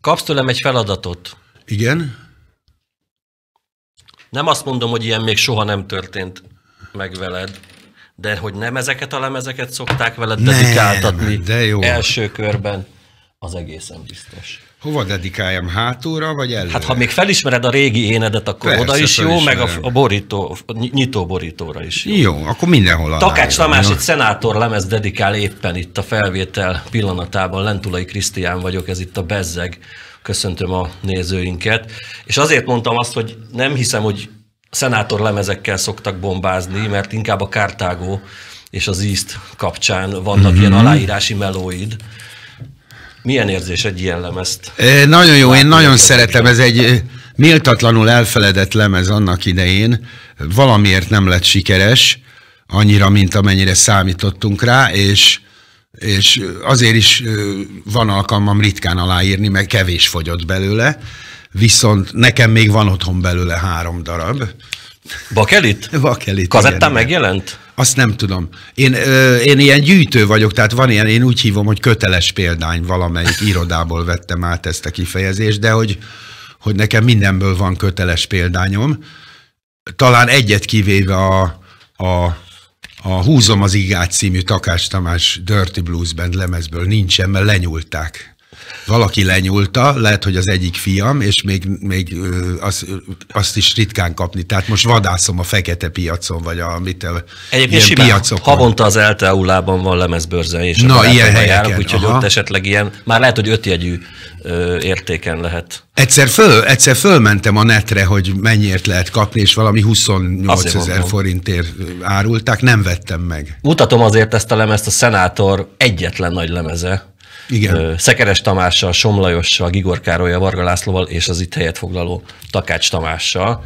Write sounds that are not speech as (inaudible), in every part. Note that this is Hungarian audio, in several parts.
Kapsz tőlem egy feladatot. Igen? Nem azt mondom, hogy ilyen még soha nem történt meg veled, de hogy nem ezeket a lemezeket szokták veled nem, dedikáltatni de jó. első körben, az egészen biztos. Hova dedikáljam? Hátulra, vagy előre? Hát ha még felismered a régi énedet, akkor Persze, oda is jó, meg a, a borító, a nyitó borítóra is jó. Jó, akkor mindenhol a Takács Tamás egy szenátor lemez dedikál éppen itt a felvétel pillanatában. Lentulai Krisztián vagyok, ez itt a Bezzeg. Köszöntöm a nézőinket. És azért mondtam azt, hogy nem hiszem, hogy szenátor lemezekkel szoktak bombázni, mert inkább a Kártágó és az ízt kapcsán vannak mm-hmm. ilyen aláírási melóid, milyen érzés egy ilyen lemezt? É, nagyon jó, én nagyon szeretem, ez egy méltatlanul elfeledett lemez annak idején, valamiért nem lett sikeres, annyira, mint amennyire számítottunk rá, és és azért is van alkalmam ritkán aláírni, mert kevés fogyott belőle, viszont nekem még van otthon belőle három darab. Bakelit? Bakelit. Kazettán igen, megjelent? Azt nem tudom. Én, ö, én ilyen gyűjtő vagyok, tehát van ilyen, én úgy hívom, hogy köteles példány valamelyik irodából vettem át ezt a kifejezést, de hogy, hogy nekem mindenből van köteles példányom. Talán egyet kivéve a, a, a Húzom az igát című Takás Tamás Dirty Blues Band lemezből nincsen, mert lenyúlták valaki lenyúlta, lehet, hogy az egyik fiam, és még, még az, azt is ritkán kapni. Tehát most vadászom a fekete piacon, vagy a mit a, Egyébként simán, piacokon. havonta az elteulában van lemezbörze, és Na, ilyen helyeken, járunk, úgyhogy aha. ott esetleg ilyen, már lehet, hogy ötjegyű ö, értéken lehet. Egyszer, föl, egyszer fölmentem a netre, hogy mennyiért lehet kapni, és valami 28 ezer forintért árulták, nem vettem meg. Mutatom azért ezt a lemezt, a Szenátor egyetlen nagy lemeze, igen. Szekeres Tamással, Somlajossal, Gigor Károlya, Varga Lászlóval és az itt helyet foglaló Takács Tamással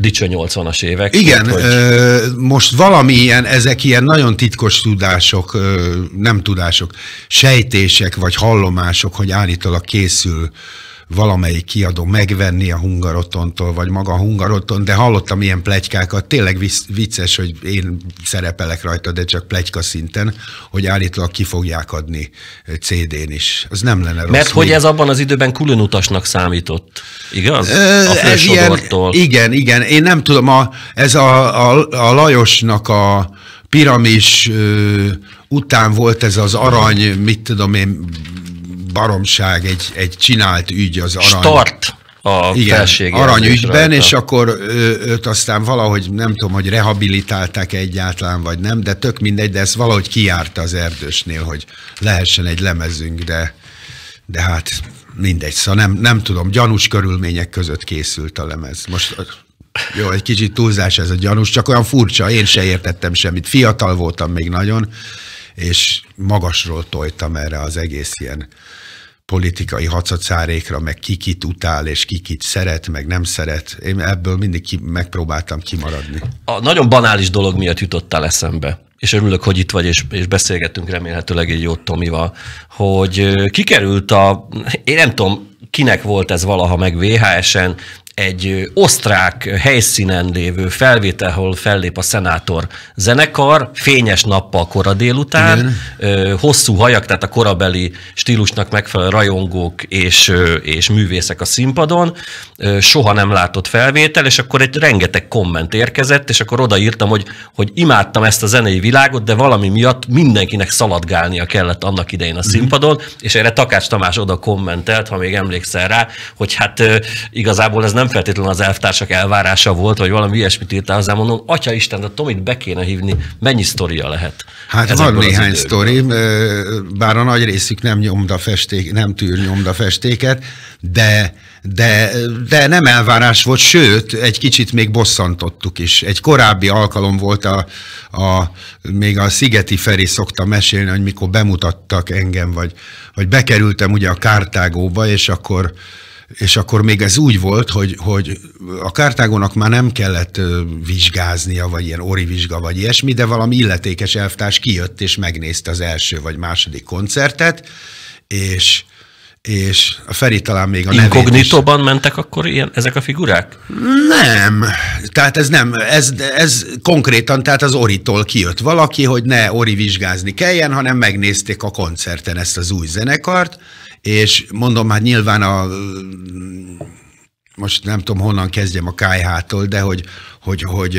dicső 80-as évek. Igen, mint, hogy... ö, most valami ilyen, ezek ilyen nagyon titkos tudások, ö, nem tudások, sejtések vagy hallomások, hogy állítólag készül valamelyik kiadó megvenni a Hungarotontól, vagy maga a Hungaroton, de hallottam ilyen plegykákat, tényleg vicces, hogy én szerepelek rajta, de csak plegyka szinten, hogy állítólag ki fogják adni CD-n is. Az nem lenne rossz. Mert hogy még. ez abban az időben külön utasnak számított, igaz? Ö, a ez ilyen, igen, igen. Én nem tudom, a, ez a, a, a Lajosnak a piramis ö, után volt ez az arany, mit tudom én, baromság, egy, egy csinált ügy az arany. Start a Igen, aranyügyben, rajta. és akkor őt aztán valahogy nem tudom, hogy rehabilitálták egyáltalán, vagy nem, de tök mindegy, de ez valahogy kiárta az erdősnél, hogy lehessen egy lemezünk, de, de hát mindegy, szóval nem, nem tudom, gyanús körülmények között készült a lemez. Most jó, egy kicsit túlzás ez a gyanús, csak olyan furcsa, én se értettem semmit. Fiatal voltam még nagyon, és magasról tojtam erre az egész ilyen politikai hacacárékra, meg kikit utál, és kikit szeret, meg nem szeret. Én ebből mindig ki, megpróbáltam kimaradni. A nagyon banális dolog miatt jutottál eszembe és örülök, hogy itt vagy, és, és beszélgetünk remélhetőleg egy jó Tomival, hogy kikerült a, én nem tudom, kinek volt ez valaha meg VHS-en, egy osztrák helyszínen lévő felvétel, ahol fellép a szenátor zenekar, fényes nappal kora délután, Igen. hosszú hajak, tehát a korabeli stílusnak megfelelő rajongók és, és művészek a színpadon, soha nem látott felvétel, és akkor egy rengeteg komment érkezett, és akkor odaírtam, hogy, hogy imádtam ezt a zenei világot, de valami miatt mindenkinek szaladgálnia kellett annak idején a mhm. színpadon, Igen. és erre Takács Tamás oda kommentelt, ha még emlékszel rá, hogy hát igazából ez nem nem feltétlenül az elvtársak elvárása volt, vagy valami ilyesmit írtál hozzá, mondom, atya Isten, de Tomit be kéne hívni, mennyi sztoria lehet? Hát van néhány sztori, bár a nagy részük nem nyomda festék, nem tűr nyomda festéket, de de, de nem elvárás volt, sőt, egy kicsit még bosszantottuk is. Egy korábbi alkalom volt, a, a, még a Szigeti Feri szokta mesélni, hogy mikor bemutattak engem, vagy, vagy bekerültem ugye a Kártágóba, és akkor és akkor még ez úgy volt, hogy, hogy a Kártágonak már nem kellett vizsgáznia, vagy ilyen ori vizsga, vagy ilyesmi, de valami illetékes elvtárs kijött, és megnézte az első vagy második koncertet, és és a Feri talán még a nevét Inkognitóban is. mentek akkor ilyen, ezek a figurák? Nem, tehát ez nem, ez, ez konkrétan, tehát az Oritól kijött valaki, hogy ne Ori vizsgázni kelljen, hanem megnézték a koncerten ezt az új zenekart, és mondom, hát nyilván a most nem tudom honnan kezdjem a KH-tól, de hogy, hogy, hogy,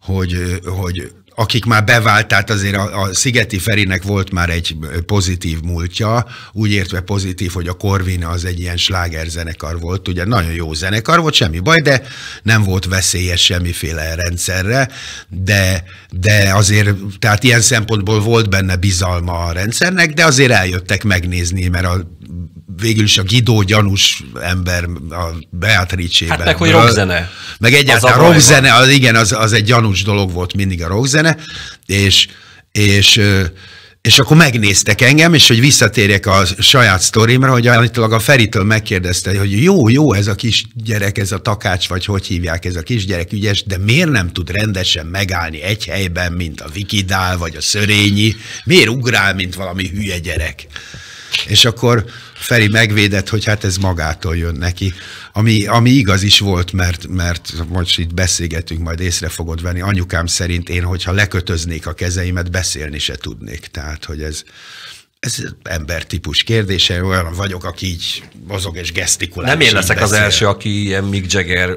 hogy, hogy, hogy akik már bevált, tehát azért a, a Szigeti Ferinek volt már egy pozitív múltja, úgy értve pozitív, hogy a Korvina az egy ilyen sláger zenekar volt, ugye nagyon jó zenekar volt, semmi baj, de nem volt veszélyes semmiféle rendszerre, de, de azért, tehát ilyen szempontból volt benne bizalma a rendszernek, de azért eljöttek megnézni, mert a végül is a Gidó gyanús ember a beatrice Hát meg, hogy rockzene. Meg egyáltalán az rockzene, az, igen, az, az egy gyanús dolog volt mindig a rockzene, és, és és akkor megnéztek engem, és hogy visszatérjek a saját sztorimra, hogy állítólag a Feritől megkérdezte, hogy jó, jó ez a kisgyerek, ez a takács, vagy hogy hívják ez a kisgyerek ügyes, de miért nem tud rendesen megállni egy helyben, mint a Vikidál, vagy a Szörényi? Miért ugrál, mint valami hülye gyerek? És akkor Feri megvédett, hogy hát ez magától jön neki. Ami, ami igaz is volt, mert, mert most itt beszélgetünk, majd észre fogod venni. Anyukám szerint én, hogyha lekötöznék a kezeimet, beszélni se tudnék. Tehát, hogy ez, ez embertípus kérdése, olyan vagyok, aki így mozog és gesztikulál. Nem én leszek beszél. az első, aki ilyen Mick Jagger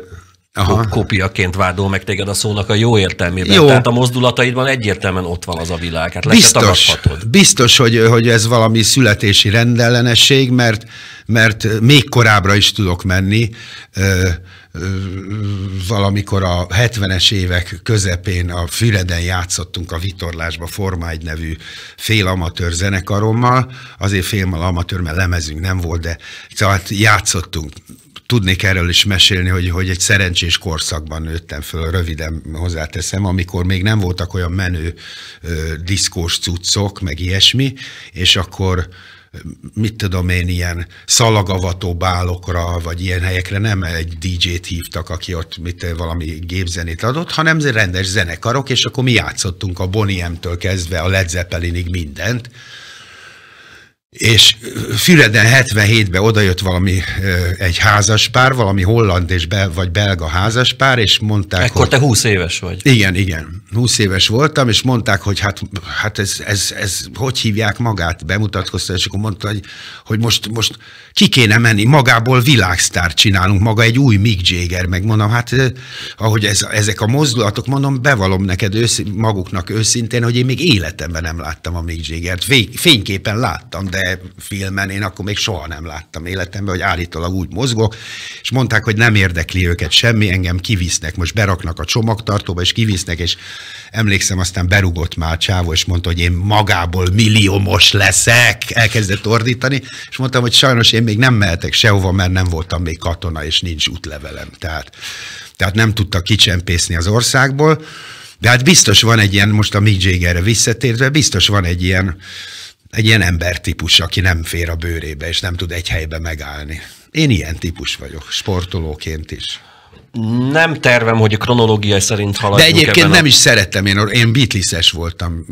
Aha. kópiaként vádol meg téged a szónak a jó értelmében. Jó. Tehát a mozdulataidban egyértelműen ott van az a világ. Hát biztos, biztos hogy, hogy ez valami születési rendellenesség, mert, mert még korábbra is tudok menni. Ö, valamikor a 70-es évek közepén a Füreden játszottunk a Vitorlásba Forma egy nevű amatőr zenekarommal, azért fél amatőr, mert lemezünk nem volt, de szóval hát játszottunk tudnék erről is mesélni, hogy, hogy egy szerencsés korszakban nőttem föl, röviden hozzáteszem, amikor még nem voltak olyan menő ö, diszkós cuccok, meg ilyesmi, és akkor mit tudom én, ilyen szalagavató bálokra, vagy ilyen helyekre nem egy DJ-t hívtak, aki ott mit, valami gépzenét adott, hanem rendes zenekarok, és akkor mi játszottunk a Boniemtől kezdve a Led Zeppelinig mindent, és Füreden 77-ben odajött valami egy házaspár, valami holland és bel, vagy belga házaspár, és mondták, Ekkor hogy... te 20 éves vagy. Igen, igen. 20 éves voltam, és mondták, hogy hát, hát ez, ez, ez, hogy hívják magát, bemutatkozta, és akkor mondta, hogy, hogy most, most ki kéne menni, magából világsztár csinálunk, maga egy új Mick Jagger, meg mondom, hát ahogy ez, ezek a mozdulatok, mondom, bevalom neked ősz, maguknak őszintén, hogy én még életemben nem láttam a Mick Jaggert, fényképen láttam, de e filmen, én akkor még soha nem láttam életemben, hogy állítólag úgy mozgok, és mondták, hogy nem érdekli őket semmi, engem kivisznek, most beraknak a csomagtartóba, és kivisznek, és emlékszem, aztán berugott már Csávó, és mondta, hogy én magából milliómos leszek, elkezdett ordítani, és mondtam, hogy sajnos én még nem mehetek sehova, mert nem voltam még katona, és nincs útlevelem. Tehát, tehát nem tudta kicsempészni az országból, de hát biztos van egy ilyen, most a Mick Jaggerre visszatérve, biztos van egy ilyen egy ilyen embertípus, aki nem fér a bőrébe, és nem tud egy helybe megállni. Én ilyen típus vagyok, sportolóként is. Nem tervem, hogy a kronológia szerint haladjunk. De egyébként ebben nem a... is szerettem, én, én Beatles-es voltam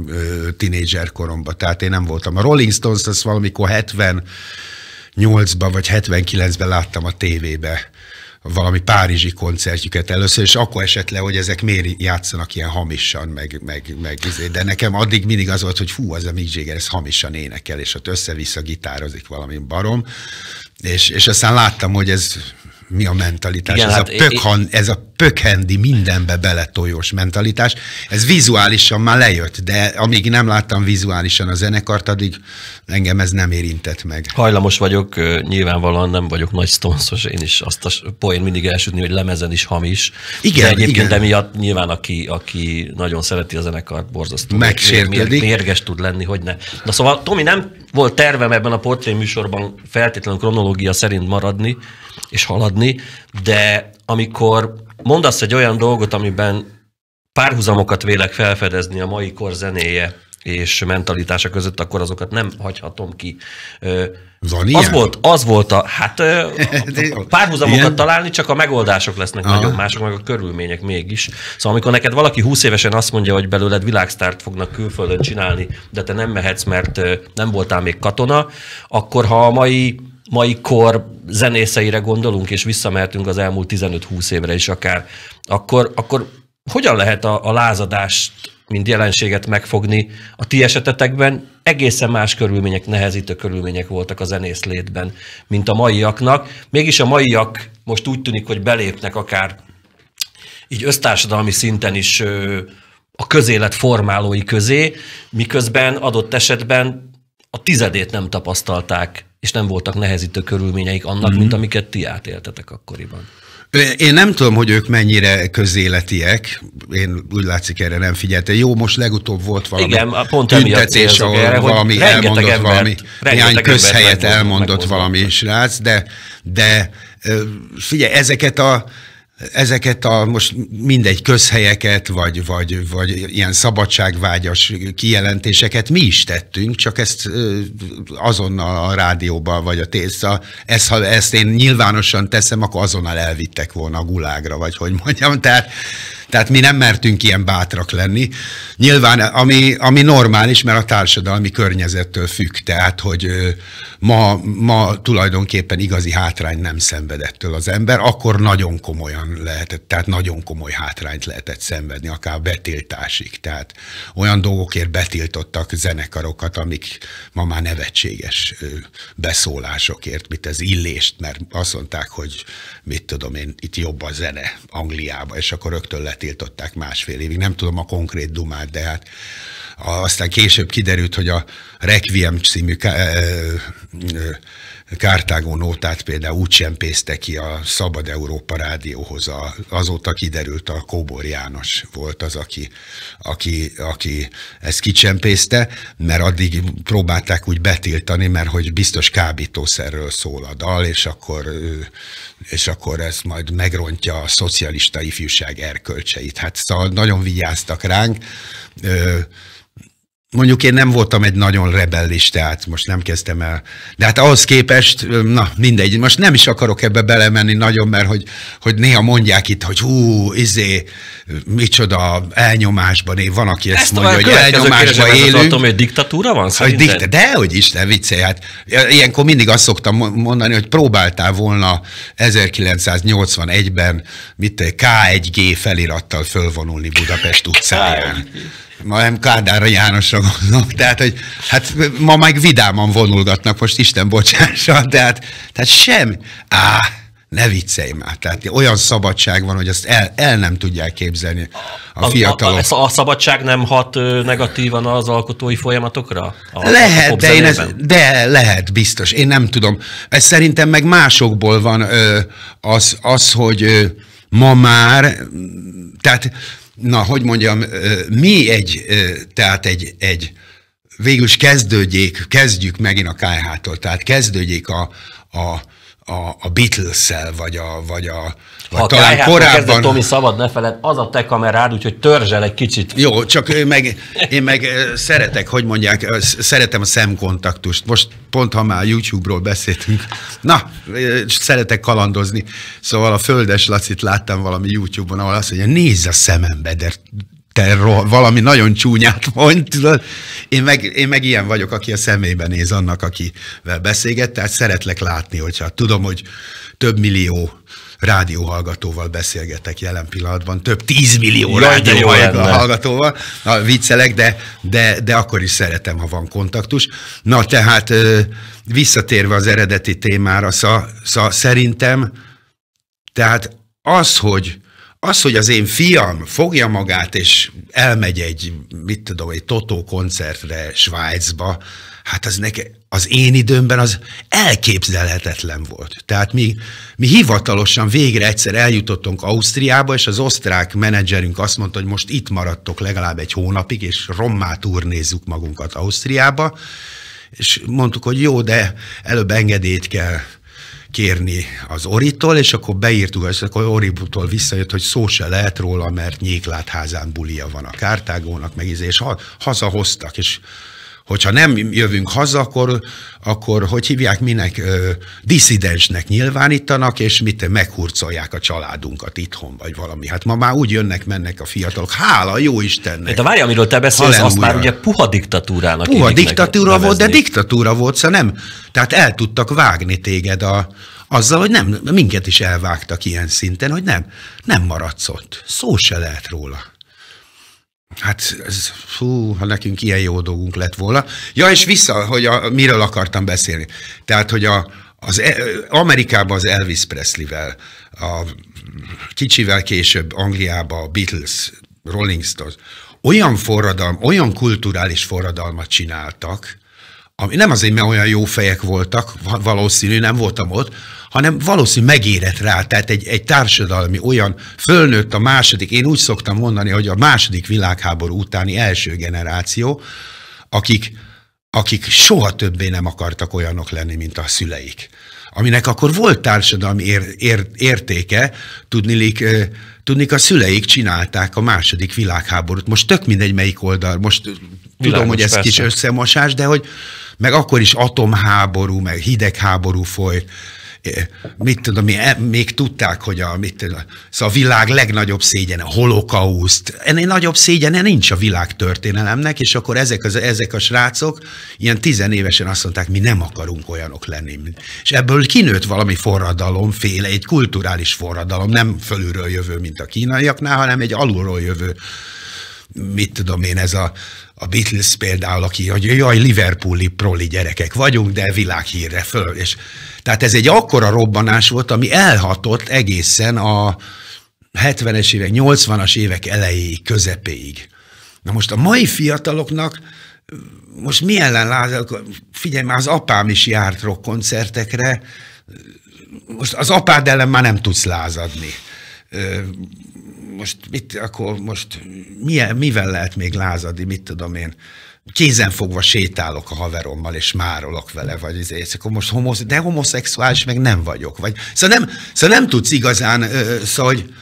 tinédzser koromban, tehát én nem voltam. A Rolling Stones azt valamikor 78 ban vagy 79-ben láttam a tévébe valami párizsi koncertjüket először, és akkor esett le, hogy ezek miért játszanak ilyen hamisan, meg, meg, meg izé. de nekem addig mindig az volt, hogy fú az a Mick Jagger, ez hamisan énekel, és ott össze-vissza gitározik valami barom, és, és aztán láttam, hogy ez mi a mentalitás, Igen, ez, hát a pökhan, én... ez a pökhendi, mindenbe beletojós mentalitás. Ez vizuálisan már lejött, de amíg nem láttam vizuálisan a zenekart, addig engem ez nem érintett meg. Hajlamos vagyok, nyilvánvalóan nem vagyok nagy stonszos, én is azt a poén mindig elsütni, hogy lemezen is hamis. Igen, de egyébként igen. miatt nyilván aki, aki nagyon szereti a zenekart, borzasztó. Megsértődik. Mérges tud lenni, hogy ne. Na szóval Tomi, nem volt tervem ebben a portré műsorban feltétlenül kronológia szerint maradni és haladni, de amikor mondasz egy olyan dolgot, amiben párhuzamokat vélek felfedezni a mai kor zenéje és mentalitása között, akkor azokat nem hagyhatom ki. Van ilyen? Az volt, az volt a, hát (laughs) párhuzamokat találni, csak a megoldások lesznek Aha. nagyon mások, meg a körülmények mégis. Szóval amikor neked valaki 20 évesen azt mondja, hogy belőled világsztárt fognak külföldön csinálni, de te nem mehetsz, mert nem voltál még katona, akkor ha a mai mai kor zenészeire gondolunk, és visszamehetünk az elmúlt 15-20 évre is akár, akkor, akkor hogyan lehet a, a lázadást, mint jelenséget megfogni? A ti esetetekben egészen más körülmények, nehezítő körülmények voltak a zenész létben, mint a maiaknak. Mégis a maiak most úgy tűnik, hogy belépnek akár így össztársadalmi szinten is a közélet formálói közé, miközben adott esetben a tizedét nem tapasztalták és nem voltak nehezítő körülményeik annak, mm-hmm. mint mhm. amiket ti átéltetek akkoriban. Én nem tudom, hogy ők mennyire közéletiek, én úgy látszik erre nem figyeltem. Jó, most legutóbb volt valami Igen, pont tüntetés, ahol erre, valami elmondott embert, valami, néhány közhelyet elmondott valami srác, de, de figyelj, ezeket a ezeket a most mindegy közhelyeket, vagy, vagy, vagy ilyen szabadságvágyas kijelentéseket mi is tettünk, csak ezt azonnal a rádióba vagy a tészta, ezt, ha ezt én nyilvánosan teszem, akkor azonnal elvittek volna a gulágra, vagy hogy mondjam, tehát tehát mi nem mertünk ilyen bátrak lenni. Nyilván, ami, ami normális, mert a társadalmi környezettől függ, tehát, hogy ma, ma tulajdonképpen igazi hátrány nem szenvedettől az ember, akkor nagyon komolyan lehetett, tehát nagyon komoly hátrányt lehetett szenvedni, akár betiltásig. Tehát olyan dolgokért betiltottak zenekarokat, amik ma már nevetséges beszólásokért, mint ez illést, mert azt mondták, hogy mit tudom én, itt jobb a zene Angliába, és akkor rögtön lett betiltották másfél évig, nem tudom a konkrét dumát, de hát aztán később kiderült, hogy a Requiem című Kártágó nótát például úgy csempészte ki a Szabad Európa rádióhoz. A, azóta kiderült, a Kóbor János volt az, aki, aki, aki ezt kicsempészte, mert addig próbálták úgy betiltani, mert hogy biztos kábítószerről szól a dal, és akkor, és akkor ez majd megrontja a szocialista ifjúság erkölcseit. Hát szóval nagyon vigyáztak ránk. Ö, Mondjuk én nem voltam egy nagyon rebellis, tehát most nem kezdtem el. De hát ahhoz képest, na mindegy, most nem is akarok ebbe belemenni nagyon, mert hogy, hogy néha mondják itt, hogy hú, izé, micsoda elnyomásban él. Van, aki ezt, ezt mondja, hogy elnyomásban élünk. Ezt hogy diktatúra van szerinted? Hogy dikta, de, hogy Isten vicce, hát ilyenkor mindig azt szoktam mondani, hogy próbáltál volna 1981-ben mit, K1G felirattal fölvonulni Budapest (laughs) utcáján ma nem Kádár Jánosra gondolok, tehát, hogy hát ma meg vidáman vonulgatnak, most Isten bocsássa, hát, tehát sem, á, ne viccelj már, tehát olyan szabadság van, hogy azt el, el nem tudják képzelni a, a fiatalok. A, a, a szabadság nem hat negatívan az alkotói folyamatokra? A, lehet, a de, én ez, de lehet, biztos. Én nem tudom. Ez szerintem meg másokból van az, az, hogy ma már, tehát na, hogy mondjam, mi egy, tehát egy, egy végülis kezdődjék, kezdjük megint a KH-tól, tehát kezdődjék a, a a, a Beatles-szel, vagy a, vagy a vagy ha talán korábban... Tomi, szabad ne feled, az a te kamerád, úgyhogy törzsel egy kicsit. Jó, csak én meg, én meg szeretek, hogy mondják, szeretem a szemkontaktust. Most pont, ha már YouTube-ról beszéltünk, na, szeretek kalandozni. Szóval a Földes Lacit láttam valami YouTube-on, ahol azt mondja, nézz a szemembe, de te roh- valami nagyon csúnyát mond, tudod? Én meg, én meg ilyen vagyok, aki a szemébe néz annak, akivel beszélget, tehát szeretlek látni, hogyha tudom, hogy több millió rádióhallgatóval beszélgetek jelen pillanatban, több tízmillió rádióhallgatóval, na, viccelek, de, de, de akkor is szeretem, ha van kontaktus. Na tehát visszatérve az eredeti témára, szó szerintem, tehát az, hogy az, hogy az én fiam fogja magát, és elmegy egy, mit tudom, egy Totó koncertre Svájcba, hát az, neke, az én időmben az elképzelhetetlen volt. Tehát mi, mi hivatalosan végre egyszer eljutottunk Ausztriába, és az osztrák menedzserünk azt mondta, hogy most itt maradtok legalább egy hónapig, és rommá nézzük magunkat Ausztriába, és mondtuk, hogy jó, de előbb engedélyt kell kérni az Oritól, és akkor beírtuk, és akkor Oributól visszajött, hogy szó se lehet róla, mert nyéklátházán bulia van a Kártágónak, meg izé, és hazahoztak, és hogyha nem jövünk haza, akkor, akkor hogy hívják, minek diszidensnek nyilvánítanak, és mit meghurcolják a családunkat itthon, vagy valami. Hát ma már úgy jönnek, mennek a fiatalok. Hála, jó Istennek! De várj, amiről te beszélsz, az már ugye puha diktatúrának Puha diktatúra volt, de diktatúra volt, szóval nem. Tehát el tudtak vágni téged a, azzal, hogy nem, minket is elvágtak ilyen szinten, hogy nem, nem maradsz ott. Szó se lehet róla. Hát ez, fú, ha nekünk ilyen jó dolgunk lett volna. Ja, és vissza, hogy a, miről akartam beszélni. Tehát, hogy a, az e, Amerikában az Elvis Presley-vel, a kicsivel később Angliában a Beatles, Rolling Stones, olyan forradalm, olyan kulturális forradalmat csináltak, ami nem azért, mert olyan jó fejek voltak, valószínű, nem voltam ott, hanem valószínű megérett rá, tehát egy, egy társadalmi olyan fölnőtt a második, én úgy szoktam mondani, hogy a második világháború utáni első generáció, akik, akik soha többé nem akartak olyanok lenni, mint a szüleik. Aminek akkor volt társadalmi ér, ér, értéke, tudnilik, tudnik a szüleik csinálták a második világháborút. Most tök mindegy melyik oldal, most Világos, tudom, hogy ez persze. kis összemosás, de hogy, meg akkor is atomháború, meg hidegháború folyt, mit tudom, e, még tudták, hogy a, mit tudom, szóval a világ legnagyobb szégyene, a holokauszt, ennél nagyobb szégyene nincs a világ történelemnek, és akkor ezek, az, ezek a srácok ilyen tizenévesen azt mondták, mi nem akarunk olyanok lenni. És ebből kinőtt valami forradalom, féle, egy kulturális forradalom, nem fölülről jövő, mint a kínaiaknál, hanem egy alulról jövő mit tudom én, ez a a Beatles például, aki, hogy jaj, Liverpooli proli gyerekek vagyunk, de világhírre föl. És, tehát ez egy akkora robbanás volt, ami elhatott egészen a 70-es évek, 80-as évek elejéig, közepéig. Na most a mai fiataloknak most mi ellen látok? figyelj, már az apám is járt rock koncertekre, most az apád ellen már nem tudsz lázadni most, mit, akkor most milyen, mivel lehet még lázadni, mit tudom én, fogva sétálok a haverommal, és márolok vele, vagy ezért, akkor most homosz, de homoszexuális meg nem vagyok. Vagy, szóval, nem, szóval nem tudsz igazán, szóval, hogy,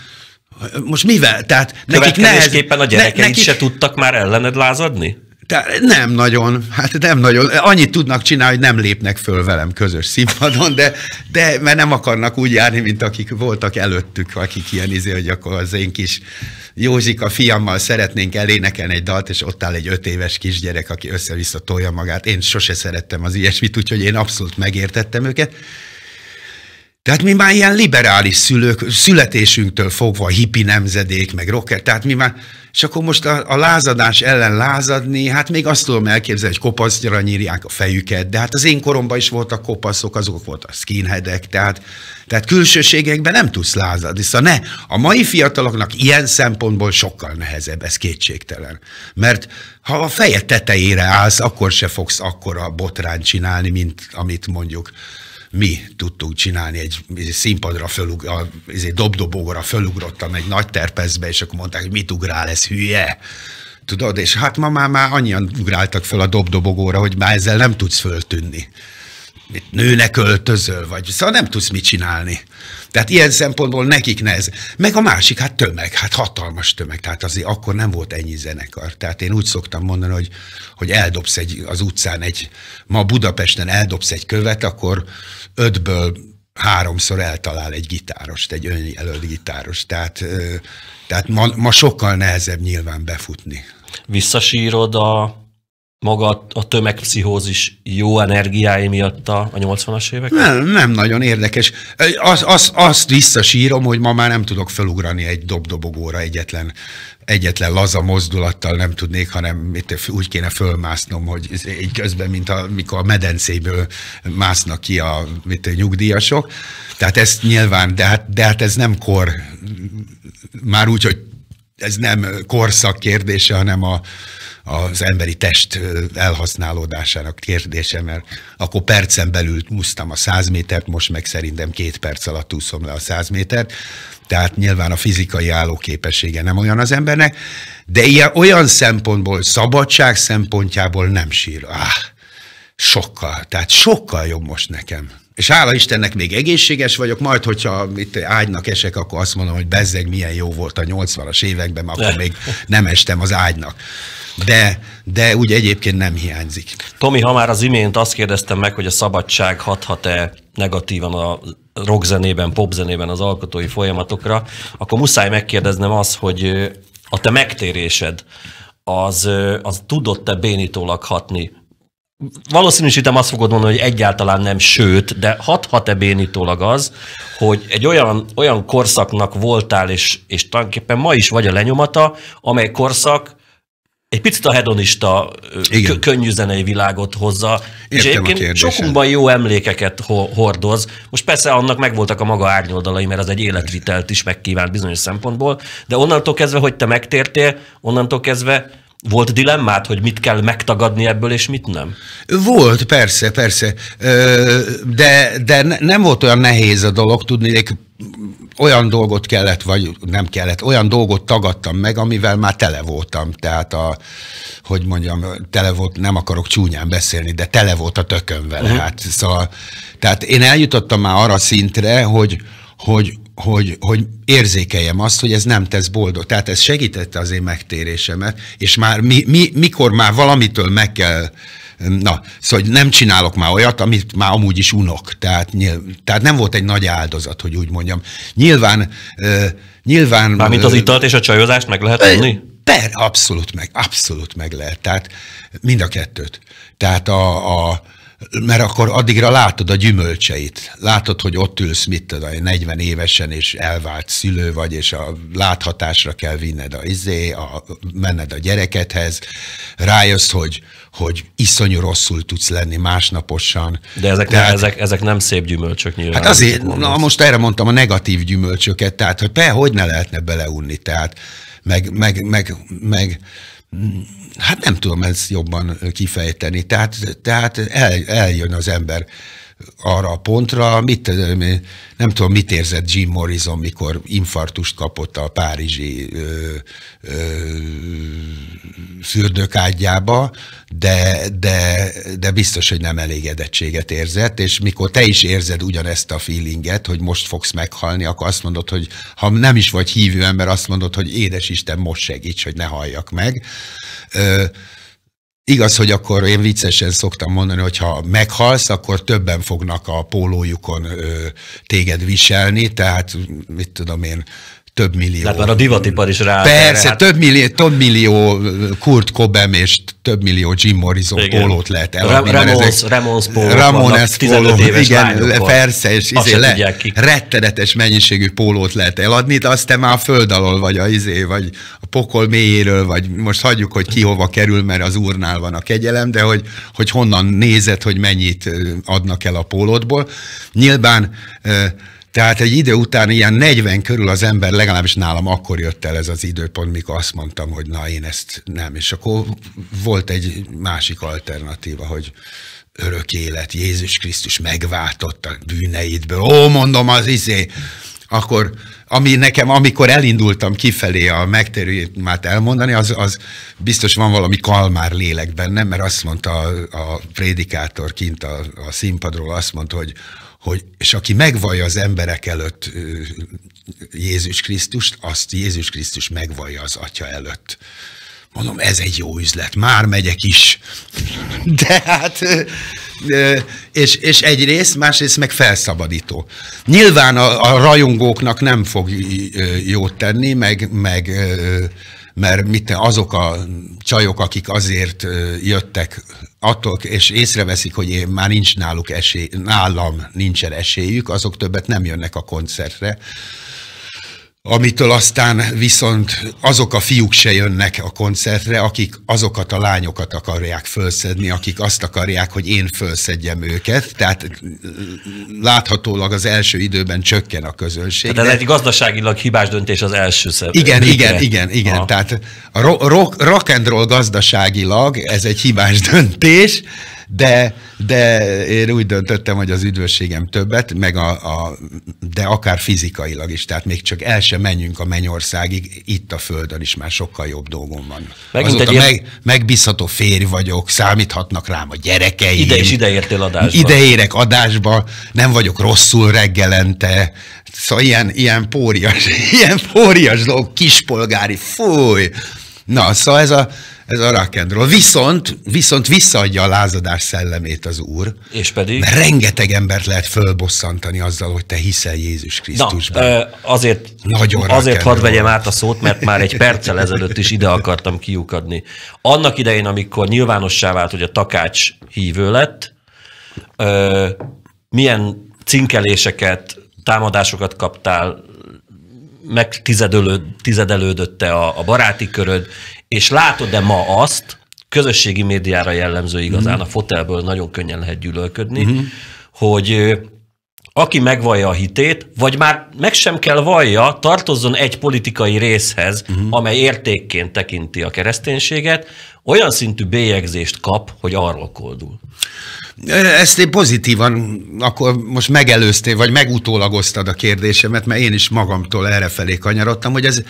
most mivel? Tehát nekik nehez... a gyerekeid ne, nekik... se tudtak már ellened lázadni? De nem nagyon, hát nem nagyon. Annyit tudnak csinálni, hogy nem lépnek föl velem közös színpadon, de, de mert nem akarnak úgy járni, mint akik voltak előttük, akik ilyen izé, hogy akkor az én kis Józsika fiammal szeretnénk elénekelni egy dalt, és ott áll egy öt éves kisgyerek, aki össze-vissza tolja magát. Én sose szerettem az ilyesmit, úgyhogy én abszolút megértettem őket. Tehát mi már ilyen liberális szülők, születésünktől fogva hippi nemzedék, meg rocker, tehát mi már, és akkor most a, a lázadás ellen lázadni, hát még azt tudom elképzelni, hogy kopaszra nyírják a fejüket, de hát az én koromban is voltak kopaszok, azok voltak skinheadek, tehát, tehát külsőségekben nem tudsz lázadni. Szóval ne, a mai fiataloknak ilyen szempontból sokkal nehezebb, ez kétségtelen. Mert ha a feje tetejére állsz, akkor se fogsz akkora botrán csinálni, mint amit mondjuk mi tudtunk csinálni, egy, egy színpadra fölug, a, egy dobdobóra fölugrottam egy nagy terpezbe, és akkor mondták, hogy mit ugrál, ez hülye tudod, és hát ma már, már annyian ugráltak fel a dobdobogóra, hogy már ezzel nem tudsz föltűnni. mit nőnek öltözöl, vagy szóval nem tudsz mit csinálni. Tehát ilyen szempontból nekik nehez. Meg a másik, hát tömeg, hát hatalmas tömeg. Tehát azért akkor nem volt ennyi zenekar. Tehát én úgy szoktam mondani, hogy, hogy eldobsz egy, az utcán egy, ma Budapesten eldobsz egy követ, akkor ötből háromszor eltalál egy gitárost, egy önjelölt gitáros. Tehát, tehát ma, ma sokkal nehezebb nyilván befutni. Visszasírod a maga a tömegpszichózis jó energiái miatt a, 80-as évek? Nem, nem nagyon érdekes. Azt, azt, azt visszasírom, hogy ma már nem tudok felugrani egy dobdobogóra egyetlen egyetlen laza mozdulattal nem tudnék, hanem itt úgy kéne fölmásznom, hogy így közben, mint amikor a medencéből másznak ki a mit, nyugdíjasok. Tehát ezt nyilván, de hát, de hát ez nem kor, már úgy, hogy ez nem korszak kérdése, hanem a, az emberi test elhasználódásának kérdése, mert akkor percen belül úsztam a 100 métert, most meg szerintem két perc alatt úszom le a 100 métert, tehát nyilván a fizikai állóképessége nem olyan az embernek, de ilyen, olyan szempontból, szabadság szempontjából nem sír. Ah, sokkal, tehát sokkal jobb most nekem. És hála Istennek még egészséges vagyok, majd, hogyha itt ágynak esek, akkor azt mondom, hogy bezzeg milyen jó volt a 80-as években, mert akkor még nem estem az ágynak de, de úgy egyébként nem hiányzik. Tomi, ha már az imént azt kérdeztem meg, hogy a szabadság hathat-e negatívan a rockzenében, popzenében az alkotói folyamatokra, akkor muszáj megkérdeznem az, hogy a te megtérésed, az, az tudott-e bénítólag hatni Valószínűsítem azt fogod mondani, hogy egyáltalán nem, sőt, de hat-hat-e bénítólag az, hogy egy olyan, olyan korszaknak voltál, és, és tulajdonképpen ma is vagy a lenyomata, amely korszak egy picit a hedonista, Igen. könnyű zenei világot hozza, Értem és egyébként sokunkban jó emlékeket ho- hordoz. Most persze annak megvoltak a maga árnyoldalai, mert az egy életvitelt is megkívánt bizonyos szempontból, de onnantól kezdve, hogy te megtértél, onnantól kezdve volt dilemmát, hogy mit kell megtagadni ebből, és mit nem? Volt, persze, persze. De, de nem volt olyan nehéz a dolog, tudni, olyan dolgot kellett, vagy nem kellett, olyan dolgot tagadtam meg, amivel már tele voltam. Tehát a, hogy mondjam, tele volt, nem akarok csúnyán beszélni, de tele volt a tökönvel, Uh-huh. Mhm. Hát, szóval, tehát én eljutottam már arra szintre, hogy, hogy hogy, hogy érzékeljem azt, hogy ez nem tesz boldog. Tehát ez segítette az én megtérésemet, és már mi, mi, mikor már valamitől meg kell, na, szóval nem csinálok már olyat, amit már amúgy is unok. Tehát, nyilv, tehát nem volt egy nagy áldozat, hogy úgy mondjam. Nyilván... Uh, nyilván Mármint az italt és a csajozást meg lehet unni? Per, abszolút meg, abszolút meg lehet. Tehát mind a kettőt. Tehát a, a mert akkor addigra látod a gyümölcseit. Látod, hogy ott ülsz, mit tudod, 40 évesen, és elvált szülő vagy, és a láthatásra kell vinned a izé, a, menned a gyerekedhez. Rájössz, hogy, hogy iszonyú rosszul tudsz lenni másnaposan. De ezek, tehát, nem, ezek, ezek nem szép gyümölcsök nyilván. Hát azért, na most erre mondtam a negatív gyümölcsöket, tehát hogy te hogy ne lehetne beleunni, tehát meg, meg, meg, meg Hát nem tudom ezt jobban kifejteni. Tehát, tehát el, eljön az ember arra a pontra, mit, nem tudom, mit érzett Jim Morrison, mikor infartust kapott a párizsi ö, ö, fürdőkágyába, de, de, de biztos, hogy nem elégedettséget érzett, és mikor te is érzed ugyanezt a feelinget, hogy most fogsz meghalni, akkor azt mondod, hogy ha nem is vagy hívő ember, azt mondod, hogy édes Isten, most segíts, hogy ne halljak meg. Ö, Igaz, hogy akkor én viccesen szoktam mondani, hogy ha meghalsz, akkor többen fognak a pólójukon ö, téged viselni, tehát mit tudom én, több millió. Tehát már a divatipar is rá. Persze, hát... több, millió, több millió Kurt Cobem és több millió Jim Morrison igen. pólót lehet eladni. Ram- Ramones, ezek, Ramones pólók Ramones pólók, igen, persze, és izé le, rettenetes mennyiségű pólót lehet eladni, de azt te már a föld alól vagy a izé, vagy a pokol mélyéről, vagy most hagyjuk, hogy ki hova kerül, mert az úrnál van a kegyelem, de hogy, hogy honnan nézed, hogy mennyit adnak el a pólótból. Nyilván tehát egy idő után ilyen 40 körül az ember, legalábbis nálam akkor jött el ez az időpont, mikor azt mondtam, hogy na én ezt nem. És akkor volt egy másik alternatíva, hogy örök élet, Jézus Krisztus megváltott a bűneidből. Ó, mondom az izé, akkor ami nekem, amikor elindultam kifelé a megtérőjét elmondani, az, az biztos van valami kalmár lélek bennem, mert azt mondta a, a prédikátor kint a, a színpadról, azt mondta, hogy hogy, és aki megvallja az emberek előtt Jézus Krisztust, azt Jézus Krisztus megvallja az atya előtt. Mondom, ez egy jó üzlet, már megyek is. (laughs) De hát, és, és egyrészt, másrészt meg felszabadító. Nyilván a, a rajongóknak nem fog jót tenni, meg, meg mert mit azok a csajok, akik azért jöttek attól, és észreveszik, hogy én már nincs náluk esély, nálam nincsen esélyük, azok többet nem jönnek a koncertre, amitől aztán viszont azok a fiúk se jönnek a koncertre, akik azokat a lányokat akarják fölszedni, akik azt akarják, hogy én fölszedjem őket. Tehát láthatólag az első időben csökken a közönség. Tehát ez de... egy gazdaságilag hibás döntés az első szem. Igen, igen, igen, igen. Aha. Tehát a rock, rock and roll gazdaságilag ez egy hibás (laughs) döntés, de, de én úgy döntöttem, hogy az üdvösségem többet, meg a, a, de akár fizikailag is, tehát még csak el sem menjünk a mennyországig, itt a földön is már sokkal jobb dolgom van. Megint Azóta ilyen... meg, megbízható férj vagyok, számíthatnak rám a gyerekeim. Ide is ideértél adásba. Ideérek adásba, nem vagyok rosszul reggelente, szóval ilyen, ilyen pórias, (laughs) ilyen pórias dolog, kispolgári, fúj! Na, szóval ez a, ez a roll. Viszont, viszont visszaadja a lázadás szellemét az Úr. És pedig? Mert rengeteg embert lehet fölbosszantani azzal, hogy te hiszel Jézus Krisztusban. Na, eh, azért, Nagyon azért hadd vegyem át a szót, mert már egy perccel ezelőtt is ide akartam kiukadni. Annak idején, amikor nyilvánossá vált, hogy a takács hívő lett, eh, milyen cinkeléseket, támadásokat kaptál, megtizedelődötte a, a baráti köröd, és látod-e ma azt, közösségi médiára jellemző igazán, mm. a fotelből nagyon könnyen lehet gyűlölködni, mm. hogy aki megvallja a hitét, vagy már meg sem kell vallja, tartozzon egy politikai részhez, uh-huh. amely értékként tekinti a kereszténységet, olyan szintű bélyegzést kap, hogy arról koldul. Ezt én pozitívan, akkor most megelőztél, vagy megutólagoztad a kérdésemet, mert én is magamtól errefelé kanyarodtam, hogy ez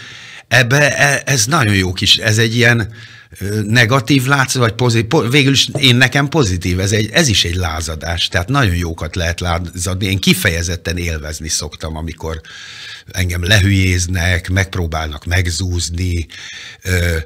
Ebbe, e, ez nagyon jó kis, ez egy ilyen negatív látszó, vagy pozitív, végül is én nekem pozitív, ez, egy, ez is egy lázadás, tehát nagyon jókat lehet lázadni. Én kifejezetten élvezni szoktam, amikor engem lehülyéznek, megpróbálnak megzúzni, ö,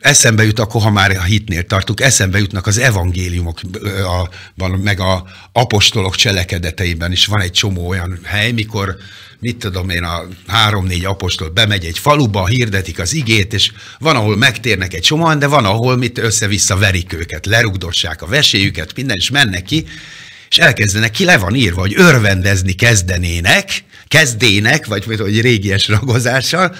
eszembe jut, akkor ha már a hitnél tartunk, eszembe jutnak az evangéliumok, a, meg a apostolok cselekedeteiben is van egy csomó olyan hely, mikor mit tudom én, a három-négy apostol bemegy egy faluba, hirdetik az igét, és van, ahol megtérnek egy csomóan, de van, ahol mit össze-vissza verik őket, lerugdossák a veséjüket, minden is mennek ki, és elkezdenek ki, le van írva, hogy örvendezni kezdenének, kezdének, vagy, vagy, vagy régies ragozással,